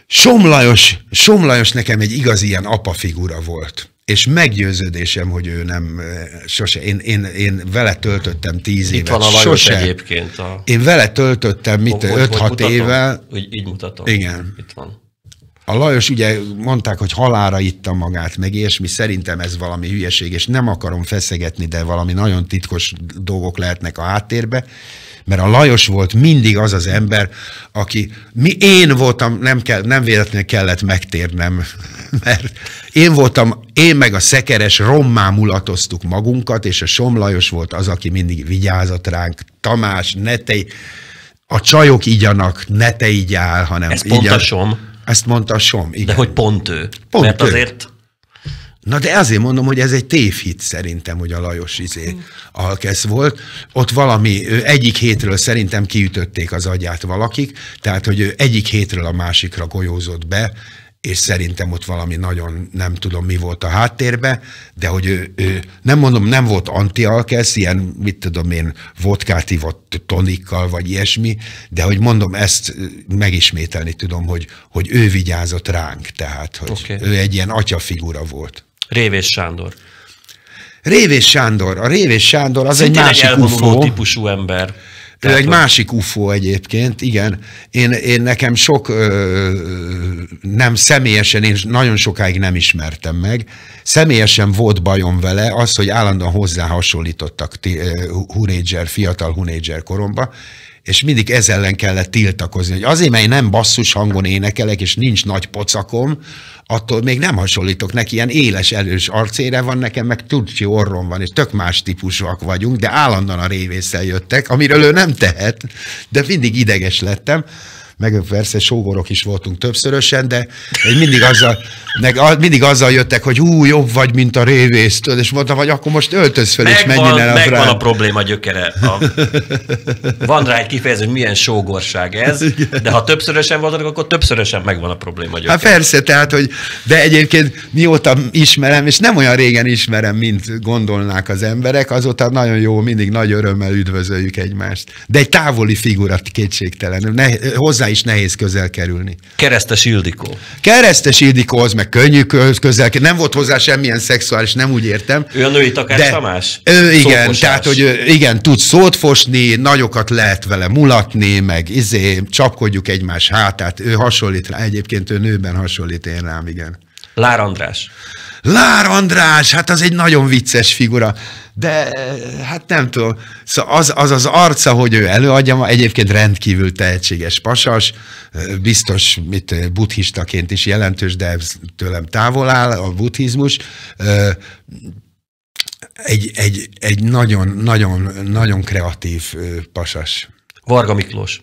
Somlajos, Somlajos nekem egy igazi ilyen apafigura volt és meggyőződésem, hogy ő nem sose, én, én, én vele töltöttem tíz Itt évet. Itt van a sose. egyébként. A... Én vele töltöttem, mit, 5-6 éve. Úgy, így mutatom. Igen. Itt van. A Lajos ugye mondták, hogy halára itta magát, meg mi szerintem ez valami hülyeség, és nem akarom feszegetni, de valami nagyon titkos dolgok lehetnek a háttérbe. Mert a Lajos volt mindig az az ember, aki, mi, én voltam, nem, kell, nem véletlenül kellett megtérnem, (laughs) mert én voltam, én meg a szekeres rommá mulatoztuk magunkat, és a som lajos volt az, aki mindig vigyázott ránk. Tamás, ne te, a csajok igyanak, ne te igyál, hanem Ez igyan. pont a Som. Ezt mondta a Som, igen. De hogy pont ő. Pont Mert ő. azért Na de azért mondom, hogy ez egy tévhit szerintem, hogy a Lajos izé hm. alkesz volt. Ott valami, egyik hétről szerintem kiütötték az agyát valakik, tehát hogy ő egyik hétről a másikra golyózott be, és szerintem ott valami nagyon nem tudom mi volt a háttérbe, de hogy ő, ő nem mondom, nem volt antialkesz, ilyen, mit tudom én, vodkát ivott tonikkal, vagy ilyesmi, de hogy mondom, ezt megismételni tudom, hogy, hogy ő vigyázott ránk, tehát, hogy okay. ő egy ilyen atyafigura volt. Révés Sándor. Révés Sándor. A Révés Sándor az egy másik egy UFO. típusú ember. ő egy másik UFO egyébként, igen. Én, én nekem sok, ö, nem személyesen, én nagyon sokáig nem ismertem meg. Személyesen volt bajom vele az, hogy állandóan hozzá hasonlítottak hunédzser, fiatal hunédzser koromba, és mindig ez ellen kellett tiltakozni, hogy azért, mert én nem basszus hangon énekelek, és nincs nagy pocakom, attól még nem hasonlítok neki, ilyen éles, erős arcére van nekem, meg turcsi orrom van, és tök más típusúak vagyunk, de állandóan a révészel jöttek, amiről ő nem tehet, de mindig ideges lettem meg persze sógorok is voltunk többszörösen, de mindig azzal, meg, mindig azzal jöttek, hogy hú, jobb vagy, mint a révésztől, és mondtam, hogy akkor most öltöz fel, meg és menjél el Megvan van a probléma gyökere. A... Van rá egy kifejező, hogy milyen sógorság ez, (laughs) de ha többszörösen voltak, akkor többszörösen megvan a probléma gyökere. Hát persze, tehát, hogy de egyébként mióta ismerem, és nem olyan régen ismerem, mint gondolnák az emberek, azóta nagyon jó, mindig nagy örömmel üdvözöljük egymást. De egy távoli figura kétségtelenül. Ne, hozzá hozzá is nehéz közel kerülni. Keresztes Ildikó. Keresztes Ildikó, az meg könnyű közel Nem volt hozzá semmilyen szexuális, nem úgy értem. Ő a női Takás de, Tamás? Ő, igen, Szófosás. tehát, hogy igen, tud szót fosni, nagyokat lehet vele mulatni, meg izé, csapkodjuk egymás hátát. Ő hasonlít rá, egyébként ő nőben hasonlít én rám, igen. Lár András. Lár András, hát az egy nagyon vicces figura, de hát nem tudom, szóval az, az az arca, hogy ő előadja, ma egyébként rendkívül tehetséges pasas, biztos mit buddhistaként is jelentős, de tőlem távol áll a buddhizmus, egy, egy, egy nagyon, nagyon, nagyon kreatív pasas. Varga Miklós.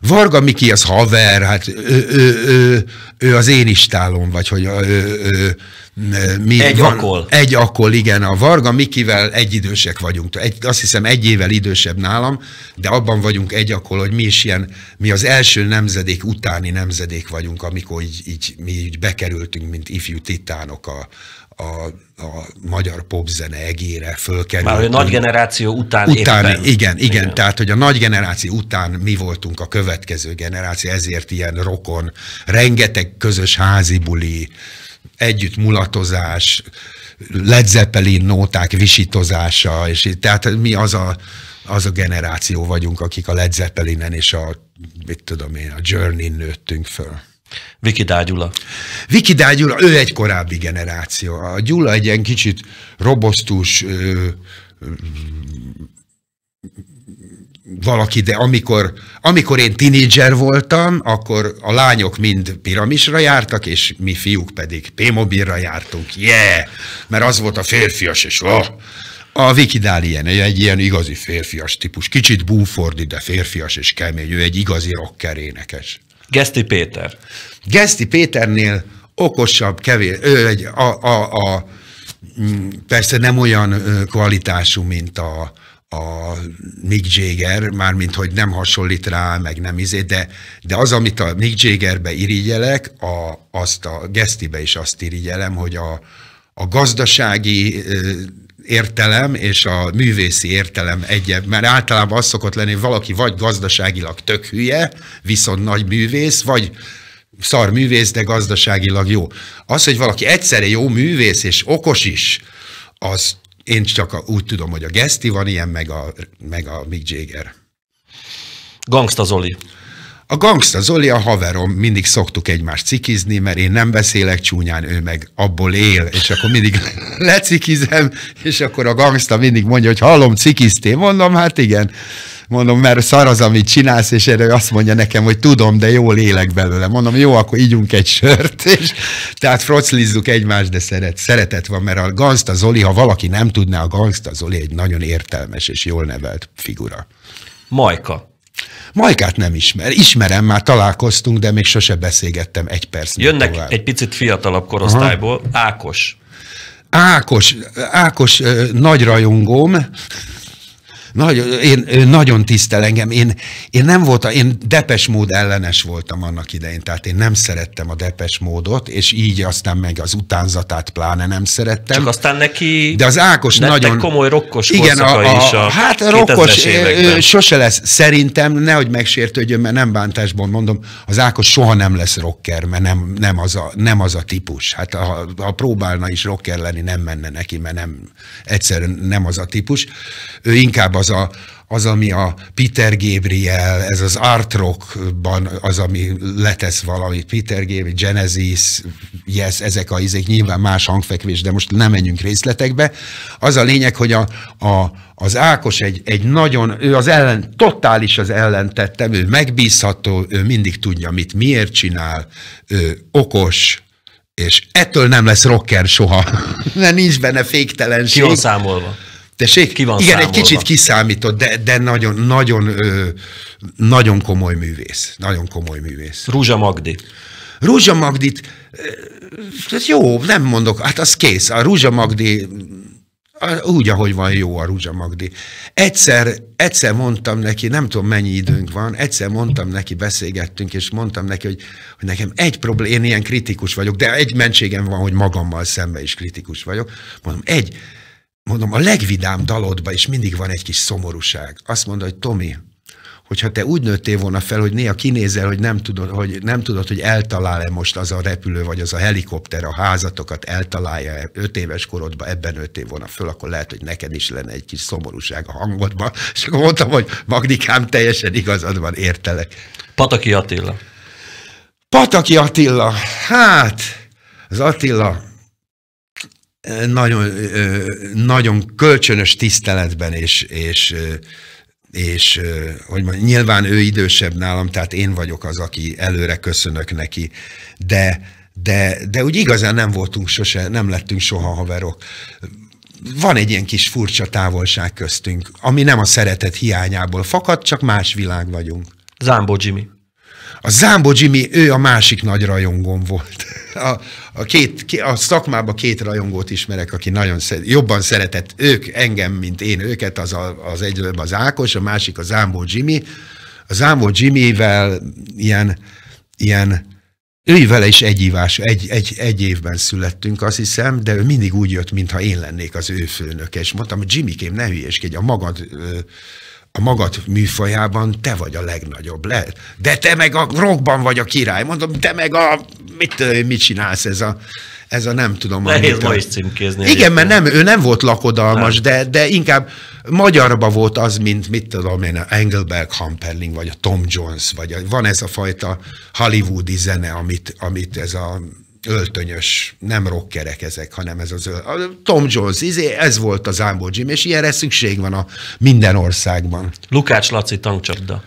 Varga Miki az haver, hát ő, ő, ő, ő az én istálom, vagy hogy ő, ő, mi egy van, akol. Egy akol, igen. A Varga Mikivel egyidősek vagyunk. Egy, azt hiszem egy évvel idősebb nálam, de abban vagyunk egy akol, hogy mi is ilyen, mi az első nemzedék utáni nemzedék vagyunk, amikor így, így mi így bekerültünk, mint ifjú titánok a, a, a magyar popzene egére fölkerült. Már a nagy generáció után Utáni, igen, igen, igen, tehát hogy a nagy generáció után mi voltunk a következő generáció, ezért ilyen rokon, rengeteg közös házi buli, együtt mulatozás, Led Zeppelin nóták visítozása, és így, tehát mi az a, az a generáció vagyunk, akik a Led Zeppelinen és a, mit tudom én, a journey nőttünk föl. Viki Dágyula. Viki Dágyula, ő egy korábbi generáció. A Gyula egy ilyen kicsit robosztus, ö, ö, valaki, de amikor, amikor én tinédzser voltam, akkor a lányok mind piramisra jártak, és mi fiúk pedig P-mobilra jártunk. Yeah! Mert az volt a férfias, és oh! A Vikidál ilyen, egy ilyen igazi férfias típus. Kicsit búfordi, de férfias és kemény. Ő egy igazi rocker énekes. Geszti Péter. Geszti Péternél okosabb, kevés. Ő egy a, a, a, mm, persze nem olyan kvalitású, mint a, a Mick Jagger, mármint hogy nem hasonlít rá, meg nem izé, de, de az, amit a Mick Jaggerbe irigyelek, a, azt a gesztibe is azt irigyelem, hogy a, a gazdasági értelem és a művészi értelem egyebb, mert általában az szokott lenni, hogy valaki vagy gazdaságilag tök hülye, viszont nagy művész, vagy szar művész, de gazdaságilag jó. Az, hogy valaki egyszerre jó művész és okos is, az én csak a, úgy tudom, hogy a Geszti van ilyen, meg a, meg a Mick Jagger. Gangsta Zoli. A gangsta Zoli a haverom, mindig szoktuk egymást cikizni, mert én nem beszélek csúnyán, ő meg abból él, és akkor mindig (laughs) lecikizem, és akkor a gangsta mindig mondja, hogy hallom, cikiztél, mondom, hát igen, mondom, mert szar az, amit csinálsz, és erre azt mondja nekem, hogy tudom, de jól élek belőle. Mondom, jó, akkor ígyunk egy sört, (laughs) és tehát froclizzuk egymást, de szeret, szeretet van, mert a gangsta Zoli, ha valaki nem tudná, a gangsta Zoli egy nagyon értelmes és jól nevelt figura. Majka. Majkát nem ismer. Ismerem, már találkoztunk, de még sose beszélgettem egy perc. Jönnek tovább. egy picit fiatalabb korosztályból, Aha. Ákos. Ákos, Ákos nagy rajongóm, nagy, én, nagyon tisztel engem. Én, én nem voltam, én depes mód ellenes voltam annak idején, tehát én nem szerettem a depes módot, és így aztán meg az utánzatát pláne nem szerettem. Csak aztán neki De az Ákos nagyon... komoly rokkos igen, a, a, is a Hát a rokkos sose lesz, szerintem, nehogy megsértődjön, mert nem bántásban mondom, az Ákos soha nem lesz rocker, mert nem, nem, az, a, nem az a típus. Hát ha, ha próbálna is rocker lenni, nem menne neki, mert nem, egyszerűen nem az a típus. Ő inkább a az, a, az, ami a Peter Gabriel, ez az art rockban az, ami letesz valamit. Peter Gabriel, Genesis, Yes, ezek a izék, nyilván más hangfekvés, de most nem menjünk részletekbe. Az a lényeg, hogy a, a, az Ákos egy, egy nagyon, ő az ellen, totális az ellentettem, ő megbízható, ő mindig tudja, mit miért csinál, ő okos, és ettől nem lesz rocker soha, (laughs) mert nincs benne féktelenség. Ki van számolva. Tessék? Ki van Igen, számolva. egy kicsit kiszámított, de, de nagyon, nagyon, ö, nagyon komoly művész. Nagyon komoly művész. Rúzsa Magdi. Rúzsa Magdit, ez jó, nem mondok, hát az kész. A Rúzsa Magdi úgy, ahogy van jó a Rúzsa Magdi. Egyszer, egyszer mondtam neki, nem tudom mennyi időnk van, egyszer mondtam neki, beszélgettünk, és mondtam neki, hogy, hogy nekem egy probléma, én ilyen kritikus vagyok, de egy mentségem van, hogy magammal szembe is kritikus vagyok. Mondom, egy, mondom, a legvidám dalodba is mindig van egy kis szomorúság. Azt mondod, hogy Tomi, hogyha te úgy nőttél volna fel, hogy néha kinézel, hogy nem tudod, hogy, nem tudod, hogy eltalál-e most az a repülő, vagy az a helikopter a házatokat, eltalálja -e öt éves korodban, ebben nőttél volna föl, akkor lehet, hogy neked is lenne egy kis szomorúság a hangodban. És akkor mondtam, hogy Magnikám, teljesen igazad van, értelek. Pataki Attila. Pataki Attila, hát, az Attila nagyon, nagyon kölcsönös tiszteletben és, és és hogy mondjam, nyilván ő idősebb nálam, tehát én vagyok az, aki előre köszönök neki, de, de, de úgy igazán nem voltunk sose, nem lettünk soha haverok. Van egy ilyen kis furcsa távolság köztünk, ami nem a szeretet hiányából fakad, csak más világ vagyunk. Zámbó Jimmy. A Zámbó Jimmy, ő a másik nagy rajongom volt a, a, két, a szakmába két rajongót ismerek, aki nagyon szeret, jobban szeretett ők engem, mint én őket, az, a, az egy az Ákos, a másik a Zámbó Jimmy. A Zámbó Jimmyvel ilyen, ilyen ő vele is egy, ívás, egy, egy, egy évben születtünk, azt hiszem, de ő mindig úgy jött, mintha én lennék az ő főnöke, és mondtam, hogy kém, ne hülyeskedj, a magad a magad műfajában te vagy a legnagyobb. Le, de te meg a rockban vagy a király. Mondom, te meg a mit mit csinálsz ez a, ez a nem tudom. Nehéz ma is címkézni. Igen, mert nem, ő nem volt lakodalmas, nem. De, de inkább magyarba volt az, mint mit tudom én, a Engelberg Hamperling, vagy a Tom Jones, vagy a, van ez a fajta hollywoodi zene, amit, amit ez a öltönyös, nem rockerek ezek, hanem ez az a Tom Jones, izé, ez volt az Ámbó Jim, és ilyenre szükség van a minden országban. Lukács Laci tankcsapda.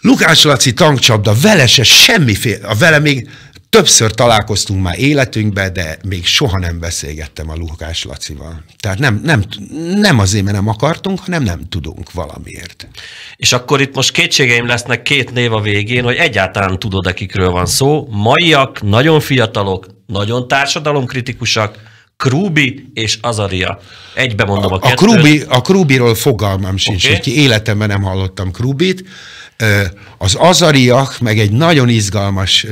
Lukács Laci tankcsapda, vele se semmiféle, a vele még Többször találkoztunk már életünkben, de még soha nem beszélgettem a Lukás Lacival. Tehát nem, nem, nem azért, mert nem akartunk, hanem nem tudunk valamiért. És akkor itt most kétségeim lesznek két név a végén, hogy egyáltalán tudod, akikről van szó. Maiak, nagyon fiatalok, nagyon társadalomkritikusak, Krúbi és Azaria. Egybe mondom a, a kettőt. A, Krúbi, a Krúbiról fogalmam sincs, okay. hogy életemben nem hallottam Krúbit. Az Azariak meg egy nagyon izgalmas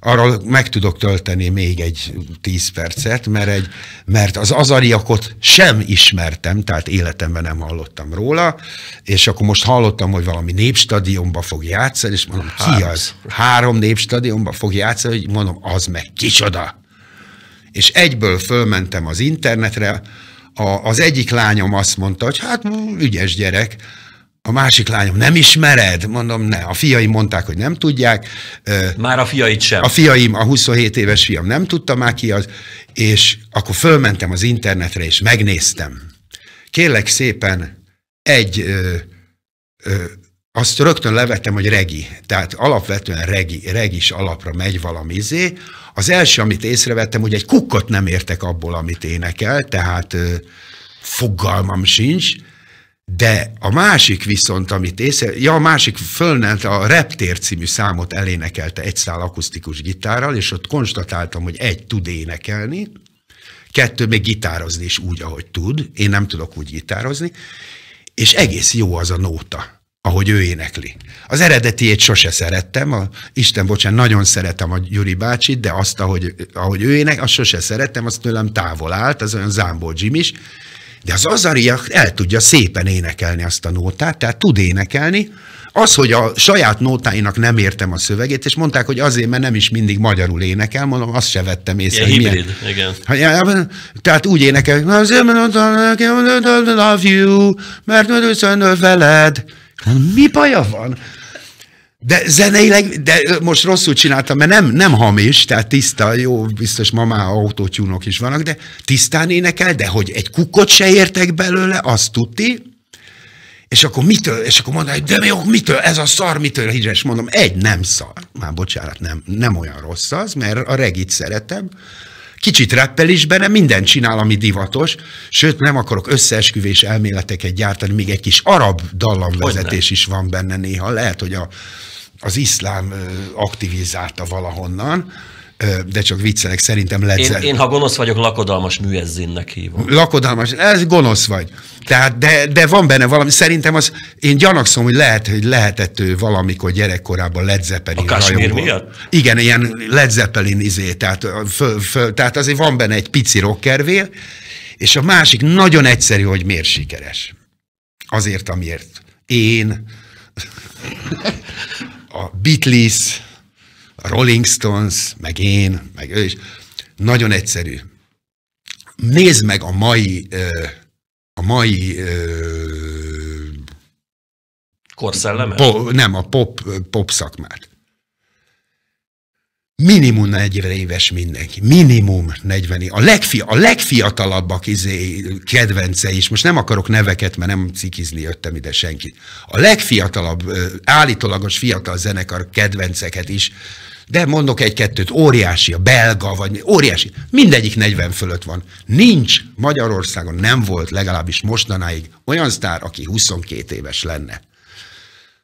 arra meg tudok tölteni még egy tíz percet, mert, egy, mert az azariakot sem ismertem, tehát életemben nem hallottam róla, és akkor most hallottam, hogy valami népstadionba fog játszani, és mondom, ki hát. az? Három népstadionba fog játszani, hogy mondom, az meg kicsoda. És egyből fölmentem az internetre, a, az egyik lányom azt mondta, hogy hát ügyes gyerek, a másik lányom, nem ismered? Mondom, ne. A fiaim mondták, hogy nem tudják. Már a fiait sem. A fiaim, a 27 éves fiam nem tudta már ki az, és akkor fölmentem az internetre, és megnéztem. Kérlek szépen, egy, ö, ö, azt rögtön levettem, hogy regi. Tehát alapvetően regi, regis alapra megy valami izé. Az első, amit észrevettem, hogy egy kukkot nem értek abból, amit énekel, tehát ö, fogalmam sincs, de a másik viszont, amit észre, ja, a másik fölnent a Reptér című számot elénekelte egy szál akusztikus gitárral, és ott konstatáltam, hogy egy tud énekelni, kettő még gitározni is úgy, ahogy tud, én nem tudok úgy gitározni, és egész jó az a nóta, ahogy ő énekli. Az eredetiét sose szerettem, a, Isten bocsán, nagyon szeretem a Gyuri bácsit, de azt, ahogy, ahogy ő énekel, azt sose szerettem, azt tőlem távol állt, az olyan Zámbó Jim is, de az Azaria el tudja szépen énekelni azt a nótát, tehát tud énekelni. Az, hogy a saját nótáinak nem értem a szövegét, és mondták, hogy azért, mert nem is mindig magyarul énekel, mondom, azt se vettem észre. Ilyen hibrid, milyen... igen. tehát úgy énekel, love you, mert veled. Mi baja van? De zeneileg, de most rosszul csináltam, mert nem, nem hamis, tehát tiszta, jó, biztos ma már autótyúnok is vannak, de tisztán énekel, de hogy egy kukot se értek belőle, azt tudti, és akkor mitől, és akkor mondani, hogy de jó, mitől, ez a szar, mitől híres, mondom, egy, nem szar, már bocsánat, nem, nem olyan rossz az, mert a regit szeretem, Kicsit reppel is benne, mindent csinál, ami divatos, sőt nem akarok összeesküvés elméleteket gyártani, még egy kis arab dallamvezetés is van benne néha, lehet, hogy a, az iszlám aktivizálta valahonnan, de csak viccelek, szerintem ledzel. Én, én, ha gonosz vagyok, lakodalmas műezzinnek hívom. Lakodalmas, ez gonosz vagy. Tehát, de, de van benne valami, szerintem az, én gyanakszom, hogy lehet, hogy lehetett ő valamikor gyerekkorában Led Zeppelin A Kashmir miatt? Igen, ilyen Led Zeppelin izé, tehát, föl, föl, tehát azért van benne egy pici rockervél, és a másik nagyon egyszerű, hogy miért sikeres. Azért, amiért én, (laughs) a Beatles, a Rolling Stones, meg én, meg ő is. Nagyon egyszerű. Nézd meg a mai, a mai Korszellemet? Po, nem, a pop, pop szakmát. Minimum 40 éves mindenki. Minimum 40 éves. A, legfia, a legfiatalabbak izé, kedvence is, most nem akarok neveket, mert nem cikizni jöttem ide senkit. A legfiatalabb, állítólagos fiatal zenekar kedvenceket is de mondok egy-kettőt, óriási, a belga, vagy óriási. Mindegyik 40 fölött van. Nincs Magyarországon, nem volt legalábbis mostanáig olyan sztár, aki 22 éves lenne.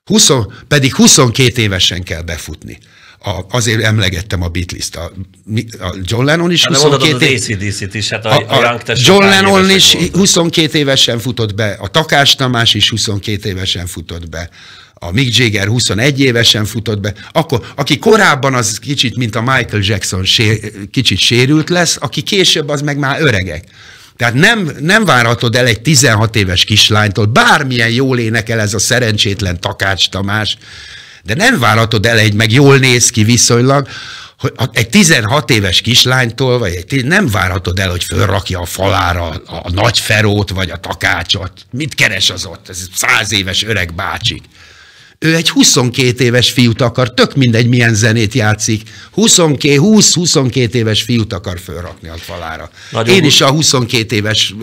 20, pedig 22 évesen kell befutni. A, azért emlegettem a beatles A, a John Lennon is 22 hát éves. is, hát a, a, a, a John Lennon is volt. 22 évesen futott be, a Takás Tamás is 22 évesen futott be, a Mick Jagger 21 évesen futott be, akkor aki korábban az kicsit, mint a Michael Jackson sér, kicsit sérült lesz, aki később az meg már öregek. Tehát nem, nem várhatod el egy 16 éves kislánytól, bármilyen jól énekel ez a szerencsétlen Takács Tamás, de nem várhatod el egy, meg jól néz ki viszonylag, hogy egy 16 éves kislánytól, vagy egy, nem várhatod el, hogy fölrakja a falára a, a nagy ferót, vagy a takácsot. Mit keres az ott? Ez száz éves öreg bácsik ő egy 22 éves fiút akar, tök mindegy milyen zenét játszik, 20-22 éves fiút akar fölrakni a falára. Nagyon Én is a 22 éves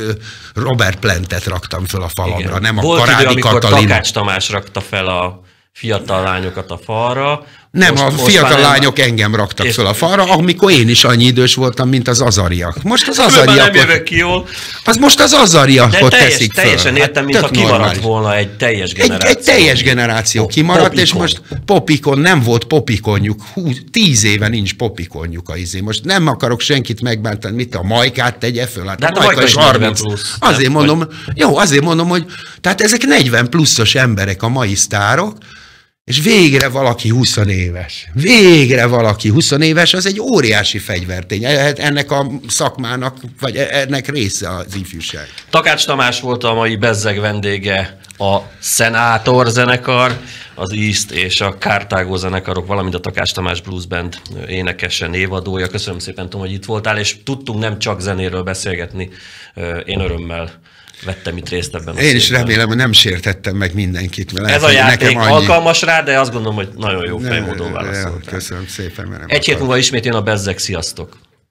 Robert Plantet raktam föl a falamra, Igen. nem Volt Karádi idő, amikor Katalin. Takács Tamás rakta fel a fiatal lányokat a falra, nem, most, a fiatal most lányok nem... engem raktak és... föl a falra, amikor én is annyi idős voltam, mint az azariak. Most az azariak. Nem jövök ki jól. Az most az azariakot teljes, teszik föl. Teljesen hát értem, hát, mintha kimaradt volna egy teljes generáció. Egy, egy teljes generáció kimaradt, popikon. és most popikon nem volt popikonjuk. Hú, tíz éve nincs popikonjuk a izé. Most nem akarok senkit megbántani, mit a majkát tegye föl. Hát, hát a majka, majka is 30. Plusz, azért nem, mondom, vagy... jó, azért mondom, hogy tehát ezek 40 pluszos emberek a mai sztárok, és végre valaki 20 éves. Végre valaki 20 éves, az egy óriási fegyvertény. E, hát ennek a szakmának, vagy e, ennek része az ifjúság. Takács Tamás volt a mai bezzeg vendége a Szenátor zenekar, az East és a Kártágó zenekarok, valamint a Takács Tamás Blues Band énekese, névadója. Köszönöm szépen, Tom, hogy itt voltál, és tudtunk nem csak zenéről beszélgetni. Én örömmel vettem itt részt ebben. Én is remélem, hogy nem sértettem meg mindenkit. Mert Ez lehet, a játék nekem annyi... alkalmas rá, de azt gondolom, hogy nagyon jó fejmódon válaszoltál. Köszönöm szépen. Mert Egy hét múlva ismét jön a Bezzek. sziasztok!